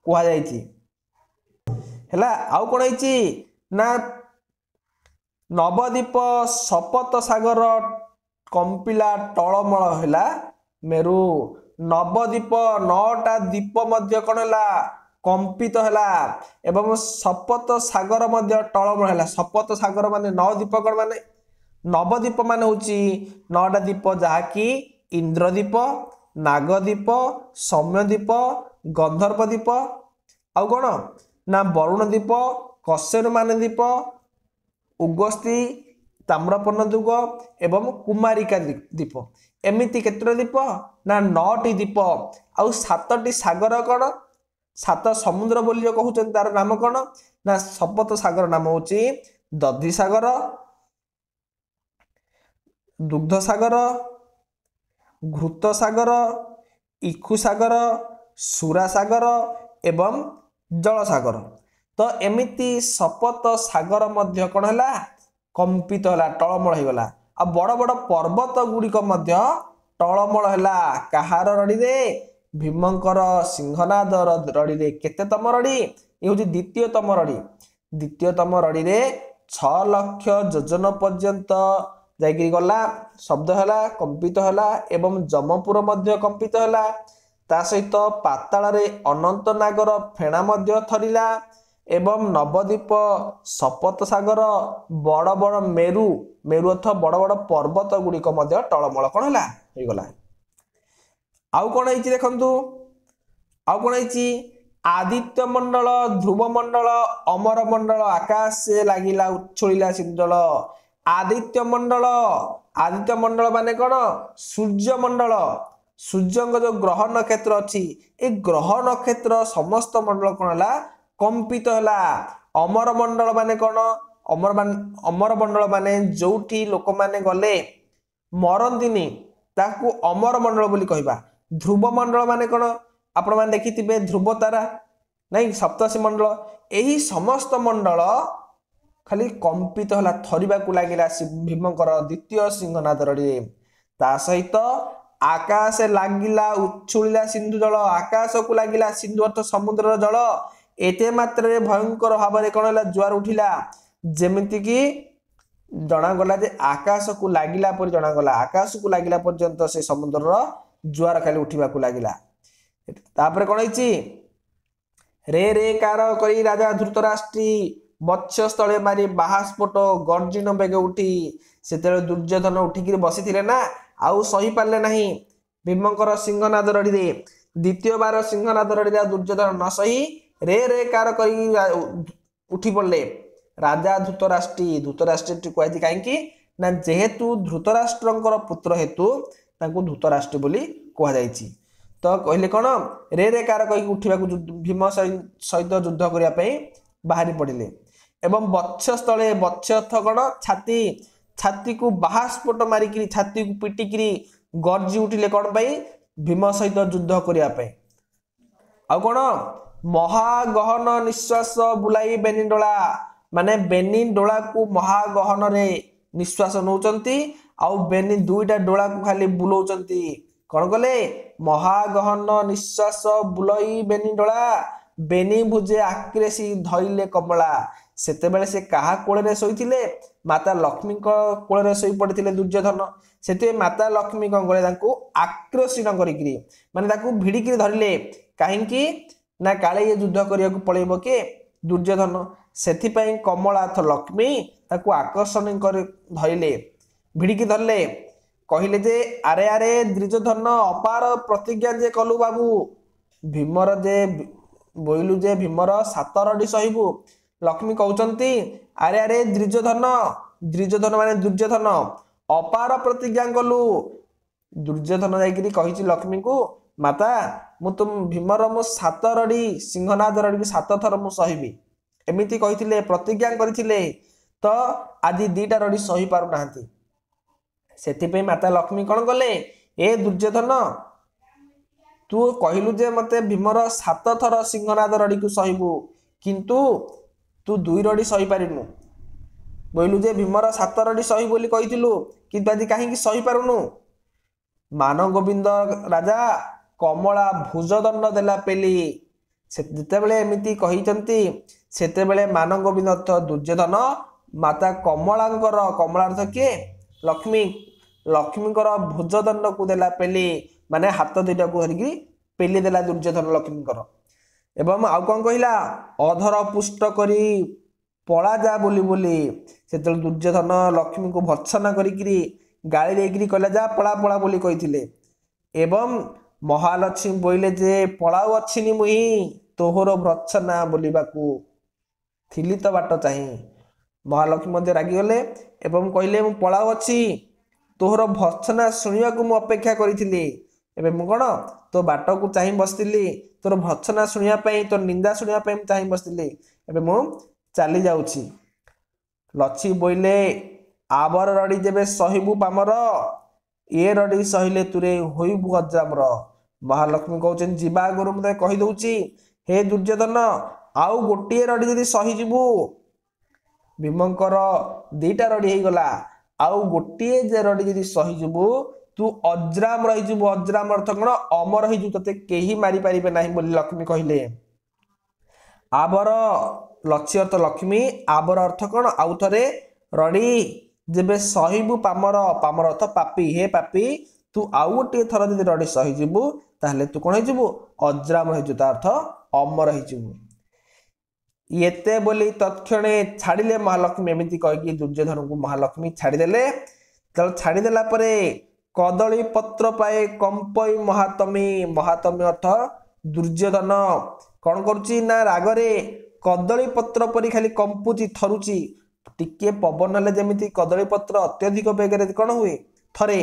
କୁହାଯାଇଛି ହେଲା ଆଉ କ'ଣ ହେଇଛି ନା ନବଦ୍ୱୀପ ଶପତ ସାଗର କମ୍ପିଲା ଟଳମଳ ହେଲା ମେରୁ ନବଦୀପ ନଅଟା ଦୀପ ମଧ୍ୟ କ'ଣ ହେଲା କମ୍ପିତ ହେଲା ଏବଂ ଶପତ ସାଗର ମଧ୍ୟ ଟଳମ ହେଲା ଶପତ ସାଗର ମାନେ ନଅ ଦୀପ କ'ଣ ମାନେ ନବଦୀପ ମାନେ ହେଉଛି ନଅଟା ଦୀପ ଯାହାକି ଇନ୍ଦ୍ରଦୀପ ନାଗଦୀପ ସୌମ୍ୟଦୀପ ଗନ୍ଧର୍ବ ଦୀପ ଆଉ କ'ଣ ନା ବରୁଣ ଦୀପ କଶେନମାନ ଦୀପ ଉଗସ୍ତି ତାମ୍ରପର୍ଣ୍ଣ ଦୁଗ ଏବଂ କୁମାରିକା ଦୀପ ଏମିତି କେତେଟା ଦୀପ ନା ନଅଟି ଦ୍ୱୀପ ଆଉ ସାତଟି ସାଗର କ'ଣ ସାତ ସମୁଦ୍ର ବୋଲି ଯେଉଁ କହୁଛନ୍ତି ତାର ନାମ କ'ଣ ନା ଶପଥ ସାଗର ନାମ ହେଉଛି ଦଧି ସାଗର ଦୁଗ୍ଧ ସାଗର ଘୃତ ସାଗର ଇକୁ ସାଗର ସୁରା ସାଗର ଏବଂ ଜଳସାଗର ତ ଏମିତି ଶପଥ ସାଗର ମଧ୍ୟ କ'ଣ ହେଲା କମ୍ପିତ ହେଲା ଟଳମଳ ହେଇଗଲା ଆଉ ବଡ଼ ବଡ଼ ପର୍ବତ ଗୁଡ଼ିକ ମଧ୍ୟ ଟଳମଳ ହେଲା କାହାର ରଡ଼ିରେ ଭୀମଙ୍କର ସିଂହନାଦ ରଡ଼ିରେ କେତେ ତମ ରଡ଼ି ଏ ହେଉଛି ଦ୍ୱିତୀୟତମ ରଡ଼ି ଦ୍ୱିତୀୟତମ ରଡ଼ିରେ ଛଅ ଲକ୍ଷ ଯୋଜନ ପର୍ଯ୍ୟନ୍ତ ଯାଇକିରି ଗଲା ଶବ୍ଦ ହେଲା କମ୍ପିତ ହେଲା ଏବଂ ଯମପୁର ମଧ୍ୟ କମ୍ପିତ ହେଲା ତା ସହିତ ପାତାଳରେ ଅନନ୍ତନାଗର ଫେଣା ମଧ୍ୟ ଥରିଲା ଏବଂ ନବଦ୍ୱୀପ ସପତ ସାଗର ବଡ଼ ବଡ଼ ମେରୁ ମେରୁ ଅଥବା ବଡ଼ ବଡ଼ ପର୍ବତ ଗୁଡ଼ିକ ମଧ୍ୟ ଟଳମଳ କ'ଣ ହେଲା ହେଇଗଲା ଆଉ କ'ଣ ହେଇଛି ଦେଖନ୍ତୁ ଆଉ କ'ଣ ହେଇଛି ଆଦିତ୍ୟ ମଣ୍ଡଳ ଧ୍ରୁବ ମଣ୍ଡଳ ଅମର ମଣ୍ଡଳ ଆକାଶରେ ଲାଗିଲା ଉଚ୍ଛଳିଲା ସିନ୍ଦଳ ଆଦିତ୍ୟ ମଣ୍ଡଳ ଆଦିତ୍ୟ ମଣ୍ଡଳ ମାନେ କ'ଣ ସୂର୍ଯ୍ୟ ମଣ୍ଡଳ ସୂର୍ଯ୍ୟଙ୍କ ଯେଉଁ ଗ୍ରହ ନକ୍ଷତ୍ର ଅଛି ଏ ଗ୍ରହ ନକ୍ଷତ୍ର ସମସ୍ତ ମଣ୍ଡଳ କ'ଣ ହେଲା କମ୍ପିତ ହେଲା ଅମର ମଣ୍ଡଳ ମାନେ କ'ଣ ଅମର ଅମର ମଣ୍ଡଳ ମାନେ ଯେଉଁଠି ଲୋକମାନେ ଗଲେ ମରନ୍ତିନି ତାକୁ ଅମର ମଣ୍ଡଳ ବୋଲି କହିବା ଧ୍ରୁବ ମଣ୍ଡଳ ମାନେ କ'ଣ ଆପଣମାନେ ଦେଖିଥିବେ ଧ୍ରୁବ ତାରା ନାଇଁ ସପ୍ତଶୀ ମଣ୍ଡଳ ଏହି ସମସ୍ତ ମଣ୍ଡଳ ଖାଲି କମ୍ପିତ ହେଲା ଥରିବାକୁ ଲାଗିଲା ଭୀମଙ୍କର ଦ୍ୱିତୀୟ ସିଂହନାଦରରେ ତା ସହିତ ଆକାଶ ଲାଗିଲା ଉଛୁଳିଲା ସିନ୍ଧୁ ଜଳ ଆକାଶକୁ ଲାଗିଲା ସିନ୍ଧୁ ଅର୍ଥ ସମୁଦ୍ରର ଜଳ ଏତେ ମାତ୍ରାରେ ଭୟଙ୍କର ଭାବରେ କ'ଣ ହେଲା ଜୁଆର ଉଠିଲା ଯେମିତିକି ଜଣାଗଲା ଯେ ଆକାଶକୁ ଲାଗିଲା ପରି ଜଣାଗଲା ଆକାଶକୁ ଲାଗିଲା ପର୍ଯ୍ୟନ୍ତ ସେ ସମୁଦ୍ରର ଜୁଆର ଖାଲି ଉଠିବାକୁ ଲାଗିଲା ତାପରେ କ'ଣ ହେଇଛି ରେ ରେ କାର କରି ରାଜା ଧୃତରାଷ୍ଟ୍ରି ମତ୍ସ୍ୟସ୍ଥଳେ ମାରି ବାହାସ୍ଫୋଟ ଗର୍ଜିନ ବେଗ ଉଠି ସେତେବେଳେ ଦୁର୍ଯ୍ୟୋଧନ ଉଠିକିରି ବସିଥିଲେ ନା ଆଉ ସହିପାରିଲେ ନାହିଁ ଭୀମଙ୍କର ସିଂହନାଦ ରଡ଼ିଦେ ଦ୍ୱିତୀୟବାର ସିଂହନାଦ ରଡ଼ିଦେ ଦୁର୍ଯ୍ୟୋଧନ ନ ସହି রে রে କାର କରିକି ଉଠି ପଡ଼ିଲେ ରାଜା ଧୃତରାଷ୍ଟ୍ରୀ ଧୃତରାଷ୍ଟ୍ରୀଟି କୁହାଯାଇଛି କାହିଁକି ନା ଯେହେତୁ ଧୃତରାଷ୍ଟ୍ରଙ୍କର ପୁତ୍ର ହେତୁ ତାଙ୍କୁ ଧୃତରାଷ୍ଟ୍ର ବୋଲି କୁହାଯାଇଛି ତ କହିଲେ କ'ଣ ରେ ରେ କାର କହିକି ଉଠିବାକୁ ଭୀମ ସହିତ ଯୁଦ୍ଧ କରିବା ପାଇଁ ବାହାରି ପଡ଼ିଲେ ଏବଂ ବକ୍ଷସ୍ଥଳେ ବକ୍ଷସ୍ଥ କ'ଣ ଛାତି ଛାତିକୁ ବାହାସ୍ଫୋଟ ମାରିକିରି ଛାତିକୁ ପିଟିକିରି ଗର୍ଜି ଉଠିଲେ କ'ଣ ପାଇଁ ଭୀମ ସହିତ ଯୁଦ୍ଧ କରିବା ପାଇଁ ଆଉ କ'ଣ ମହାଗହନ ନିଶ୍ୱାସ ବୁଲାଇ ବେନି ଡୋଳା ମାନେ ବେନି ଡୋଳାକୁ ମହାଗହନରେ ନିଶ୍ୱାସ ନଉଛନ୍ତି ଆଉ ବେନି ଦୁଇଟା ଡୋଳାକୁ ଖାଲି ବୁଲଉଛନ୍ତି କଣ କଲେ ମହାଗହନ ନିଶ୍ୱାସ ବୁଲାଇ ବେନି ଡୋଳା ବେନି ଭୁଜେ ଆକ୍ରେ ସି ଧଇଲେ କମଳା ସେତେବେଳେ ସେ କାହା କୋଳରେ ଶୋଇଥିଲେ ମାତା ଲକ୍ଷ୍ମୀଙ୍କ କୋଳରେ ଶୋଇପଡ଼ିଥିଲେ ଦୁର୍ଯ୍ୟୋଧନ ସେଥିପାଇଁ ମାତା ଲକ୍ଷ୍ମୀ କଣ କଲେ ତାଙ୍କୁ ଆକ୍ରୋଶୀଣ କରିକିରି ମାନେ ତାକୁ ଭିଡ଼ିକିରି ଧରିଲେ କାହିଁକି ନା କାଳେ ଇଏ ଯୁଦ୍ଧ କରିବାକୁ ପଳେଇବ କିଏ ଦୁର୍ଯ୍ୟୋଧନ ସେଥିପାଇଁ କମଳାଥ ଲକ୍ଷ୍ମୀ ତାକୁ ଆକର୍ଷଣ କରି ଧରିଲେ ଭିଡ଼ିକି ଧରିଲେ କହିଲେ ଯେ ଆରେ ଆରେ ଦୁର୍ଯ୍ୟୋଧନ ଅପାର ପ୍ରତିଜ୍ଞା ଯେ କଲୁ ବାବୁ ଭୀମର ଯେ ବୋଇଲୁ ଯେ ଭୀମର ସାତରଡ଼ି ସହିବୁ ଲକ୍ଷ୍ମୀ କହୁଛନ୍ତି ଆରେ ଆରେ ଦୁର୍ଯ୍ୟୋଧନ ଦୁର୍ଯ୍ୟୋଧନ ମାନେ ଦୁର୍ଯ୍ୟୋଧନ ଅପାର ପ୍ରତିଜ୍ଞା କଲୁ ଦୁର୍ଯ୍ୟୋଧନ ଯାଇକିରି କହିଛି ଲକ୍ଷ୍ମୀଙ୍କୁ ମାତା ମୁଁ ତୁମ ଭୀମର ମୁଁ ସାତ ରଡ଼ି ସିଂହନାଦ ରଡ଼ିକି ସାତ ଥର ମୁଁ ସହିବି ଏମିତି କହିଥିଲେ ପ୍ରତିଜ୍ଞା କରିଥିଲେ ତ ଆଜି ଦୁଇଟା ରଡ଼ି ସହି ପାରୁନାହାନ୍ତି ସେଥିପାଇଁ ମାତା ଲକ୍ଷ୍ମୀ କ'ଣ କଲେ ଏ ଦୁର୍ଯ୍ୟୋଧନ ତୁ କହିଲୁ ଯେ ମୋତେ ଭୀମର ସାତ ଥର ସିଂହନାଦ ରଡ଼ିକୁ ସହିବୁ କିନ୍ତୁ ତୁ ଦୁଇ ରଡ଼ି ସହିପାରିନୁ ବୋଇଲୁ ଯେ ଭୀମର ସାତ ରଡ଼ି ସହି ବୋଲି କହିଥିଲୁ କିନ୍ତୁ ଆଜି କାହିଁକି ସହିପାରୁନୁ ମାନ ଗୋବିନ୍ଦ ରାଜା କମଳା ଭୁଜଦଣ୍ଡ ଦେଲା ପେଲି ଯେତେବେଳେ ଏମିତି କହିଛନ୍ତି ସେତେବେଳେ ମାନଙ୍ଗବିନଥ ଦୁର୍ଯ୍ୟୋଧନ ମାତା କମଳାଙ୍କର କମଳାର୍ଥ କିଏ ଲକ୍ଷ୍ମୀ ଲକ୍ଷ୍ମୀଙ୍କର ଭୁଜଦଣ୍ଡକୁ ଦେଲା ପେଲି ମାନେ ହାତ ଦୁଇଟାକୁ ଧରିକି ପେଲି ଦେଲା ଦୁର୍ଯ୍ୟୋଧନ ଲକ୍ଷ୍ମୀଙ୍କର ଏବଂ ଆଉ କ'ଣ କହିଲା ଅଧର ପୁଷ୍ଟ କରି ପଳାଯା ବୋଲି ବୋଲି ସେତେବେଳେ ଦୁର୍ଯ୍ୟୋଧନ ଲକ୍ଷ୍ମୀଙ୍କୁ ଭର୍ସନା କରିକିରି ଗାଳି ଦେଇକିରି କହିଲା ଯା ପଳା ପଳା ବୋଲି କହିଥିଲେ ଏବଂ ମହାଲକ୍ଷ୍ମୀ ବୋଇଲେ ଯେ ପଳାଉ ଅଛିନି ମୁହିଁ ତୋହର ଭ୍ରଚ୍ଛନା ବୋଲିବାକୁ ଥିଲି ତ ବାଟ ଚାହିଁ ମହାଲକ୍ଷ୍ମୀ ମଧ୍ୟ ରାଗିଗଲେ ଏବଂ କହିଲେ ମୁଁ ପଳାଉ ଅଛି ତୋହର ଭର୍ସନା ଶୁଣିବାକୁ ମୁଁ ଅପେକ୍ଷା କରିଥିଲି ଏବେ ମୁଁ କ'ଣ ତୋ ବାଟକୁ ଚାହିଁ ବସିଥିଲି ତୋର ଭର୍ଚ୍ଛନା ଶୁଣିବା ପାଇଁ ତୋର ନିନ୍ଦା ଶୁଣିବା ପାଇଁ ମୁଁ ଚାହିଁ ବସିଥିଲି ଏବେ ମୁଁ ଚାଲିଯାଉଛି ଲଛି ବୋଇଲେ ଆବର ରଡ଼ି ଯେବେ ସହିବୁ ପାମର ଏ ରଡ଼ି ସହିଲେ ତୁରେ ହୋଇବୁ ଅଜାମର ମହାଲକ୍ଷ୍ମୀ କହୁଛନ୍ତି ଯିବା ଆଗରୁ ମୁଁ ତତେ କହିଦଉଛି ହେ ଦୁର୍ଯ୍ୟୋଧନ ଆଉ ଗୋଟିଏ ରଡି ଯଦି ସହିଯିବୁ ଭୀମଙ୍କର ଦିଟା ରଡି ହେଇଗଲା ଆଉ ଗୋଟିଏ ରଡି ଯଦି ସହିଯିବୁ ତୁ ଅଜ୍ରାମ ରହିଯିବୁ ଅଜ୍ରାମ ଅର୍ଥ କ'ଣ ଅମର ହେଇଯିବୁ ତତେ କେହି ମାରିପାରିବେ ନାହିଁ ବୋଲି ଲକ୍ଷ୍ମୀ କହିଲେ ଆବର ଲକ୍ଷ୍ମୀ ଅର୍ଥ ଲକ୍ଷ୍ମୀ ଆବର ଅର୍ଥ କ'ଣ ଆଉ ଥରେ ରଡି ଯେବେ ସହିବୁ ପାମର ପାମର ଅର୍ଥ ପାପି ହେ ପାପି ତୁ ଆଉ ଗୋଟିଏ ଥର ଯଦି ରଡ଼ିଶ ହେଇଯିବୁ ତାହେଲେ ତୁ କ'ଣ ହେଇଯିବୁ ଅଜ୍ରାମ ହେଇଯିବୁ ତା ଅର୍ଥ ଅମର ହେଇଯିବୁ ଏତେ ବୋଲି ତତ୍କ୍ଷଣେ ଛାଡ଼ିଲେ ମହାଲକ୍ଷ୍ମୀ ଏମିତି କହିକି ଦୁର୍ଯ୍ୟଧନଙ୍କୁ ମହାଲକ୍ଷ୍ମୀ ଛାଡ଼ିଦେଲେ ତାହେଲେ ଛାଡ଼ିଦେଲା ପରେ କଦଳୀ ପତ୍ର ପାଏ କମ୍ପଇ ମହାତମୀ ମହାତମୀ ଅର୍ଥ ଦୁର୍ଯ୍ୟଧନ କ'ଣ କରୁଛି ନା ରାଗରେ କଦଳୀ ପତ୍ର ପରି ଖାଲି କମ୍ପୁଛି ଥରୁଛି ଟିକିଏ ପବନ ହେଲେ ଯେମିତି କଦଳୀ ପତ୍ର ଅତ୍ୟଧିକ ବେଗରେ କ'ଣ ହୁଏ ଥରେ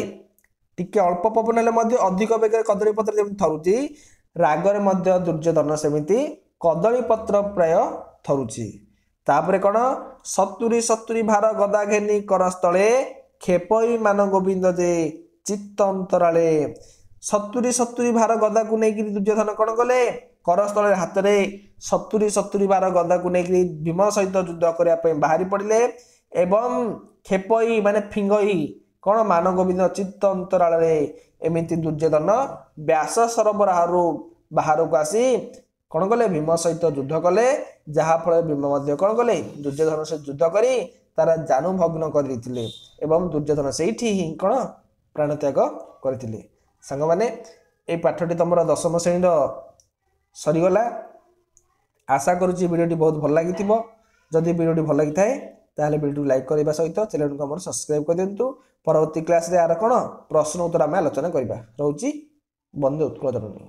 ଟିକେ ଅଳ୍ପ ପବନ ହେଲେ ମଧ୍ୟ ଅଧିକ ବେଗରେ କଦଳୀ ପତ୍ର ଯେମିତି ଥରୁଛି ରାଗରେ ମଧ୍ୟ ଦୁର୍ଯ୍ୟୋଧନ ସେମିତି କଦଳୀ ପତ୍ର ପ୍ରାୟ ଥରୁଛି ତାପରେ କ'ଣ ସତୁରି ସତୁରି ଭାର ଗଦା ଘେନି କରସ୍ଥଳେ କ୍ଷେପଇ ମାନ ଗୋବିନ୍ଦ ଯେ ଚିତ୍ତ ଅନ୍ତରାଳେ ସତୁରି ସତୁରି ଭାର ଗଦାକୁ ନେଇକିରି ଦୁର୍ଯ୍ୟୋଧନ କ'ଣ କଲେ କରସ୍ଥଳରେ ହାତରେ ସତୁରି ସତୁରି ବାର ଗଦାକୁ ନେଇକିରି ଭୀମ ସହିତ ଯୁଦ୍ଧ କରିବା ପାଇଁ ବାହାରି ପଡ଼ିଲେ ଏବଂ ଖେପଇ ମାନେ ଫିଙ୍ଗଇ କ'ଣ ମାନଗୋବିନ୍ଦ ଚିତ୍ତ ଅନ୍ତରାଳରେ ଏମିତି ଦୁର୍ଯ୍ୟୋଧନ ବ୍ୟାସ ସରବରାହରୁ ବାହାରକୁ ଆସି କ'ଣ କଲେ ଭୀମ ସହିତ ଯୁଦ୍ଧ କଲେ ଯାହାଫଳରେ ଭୀମ ମଧ୍ୟ କ'ଣ କଲେ ଦୁର୍ଯ୍ୟୋଧନ ସହିତ ଯୁଦ୍ଧ କରି ତାର ଜାନୁ ଭଗ୍ନ କରିଦେଇଥିଲେ ଏବଂ ଦୁର୍ଯ୍ୟୋଧନ ସେଇଠି ହିଁ କ'ଣ ପ୍ରାଣତ୍ୟାଗ କରିଥିଲେ ସାଙ୍ଗମାନେ ଏଇ ପାଠଟି ତୁମର ଦଶମ ଶ୍ରେଣୀର ସରିଗଲା ଆଶା କରୁଛି ଭିଡ଼ିଓଟି ବହୁତ ଭଲ ଲାଗିଥିବ ଯଦି ଭିଡ଼ିଓଟି ଭଲ ଲାଗିଥାଏ ତାହେଲେ ଭିଡ଼ିଓଟି ଲାଇକ୍ କରିବା ସହିତ ଚ୍ୟାନେଲକୁ ଆମର ସବସ୍କ୍ରାଇବ୍ କରିଦିଅନ୍ତୁ ପରବର୍ତ୍ତୀ କ୍ଲାସ୍ରେ ଏହାର କ'ଣ ପ୍ରଶ୍ନ ଉତ୍ତର ଆମେ ଆଲୋଚନା କରିବା ରହୁଛି ବନ୍ଦେ ଉତ୍କଳ ଜନନୀ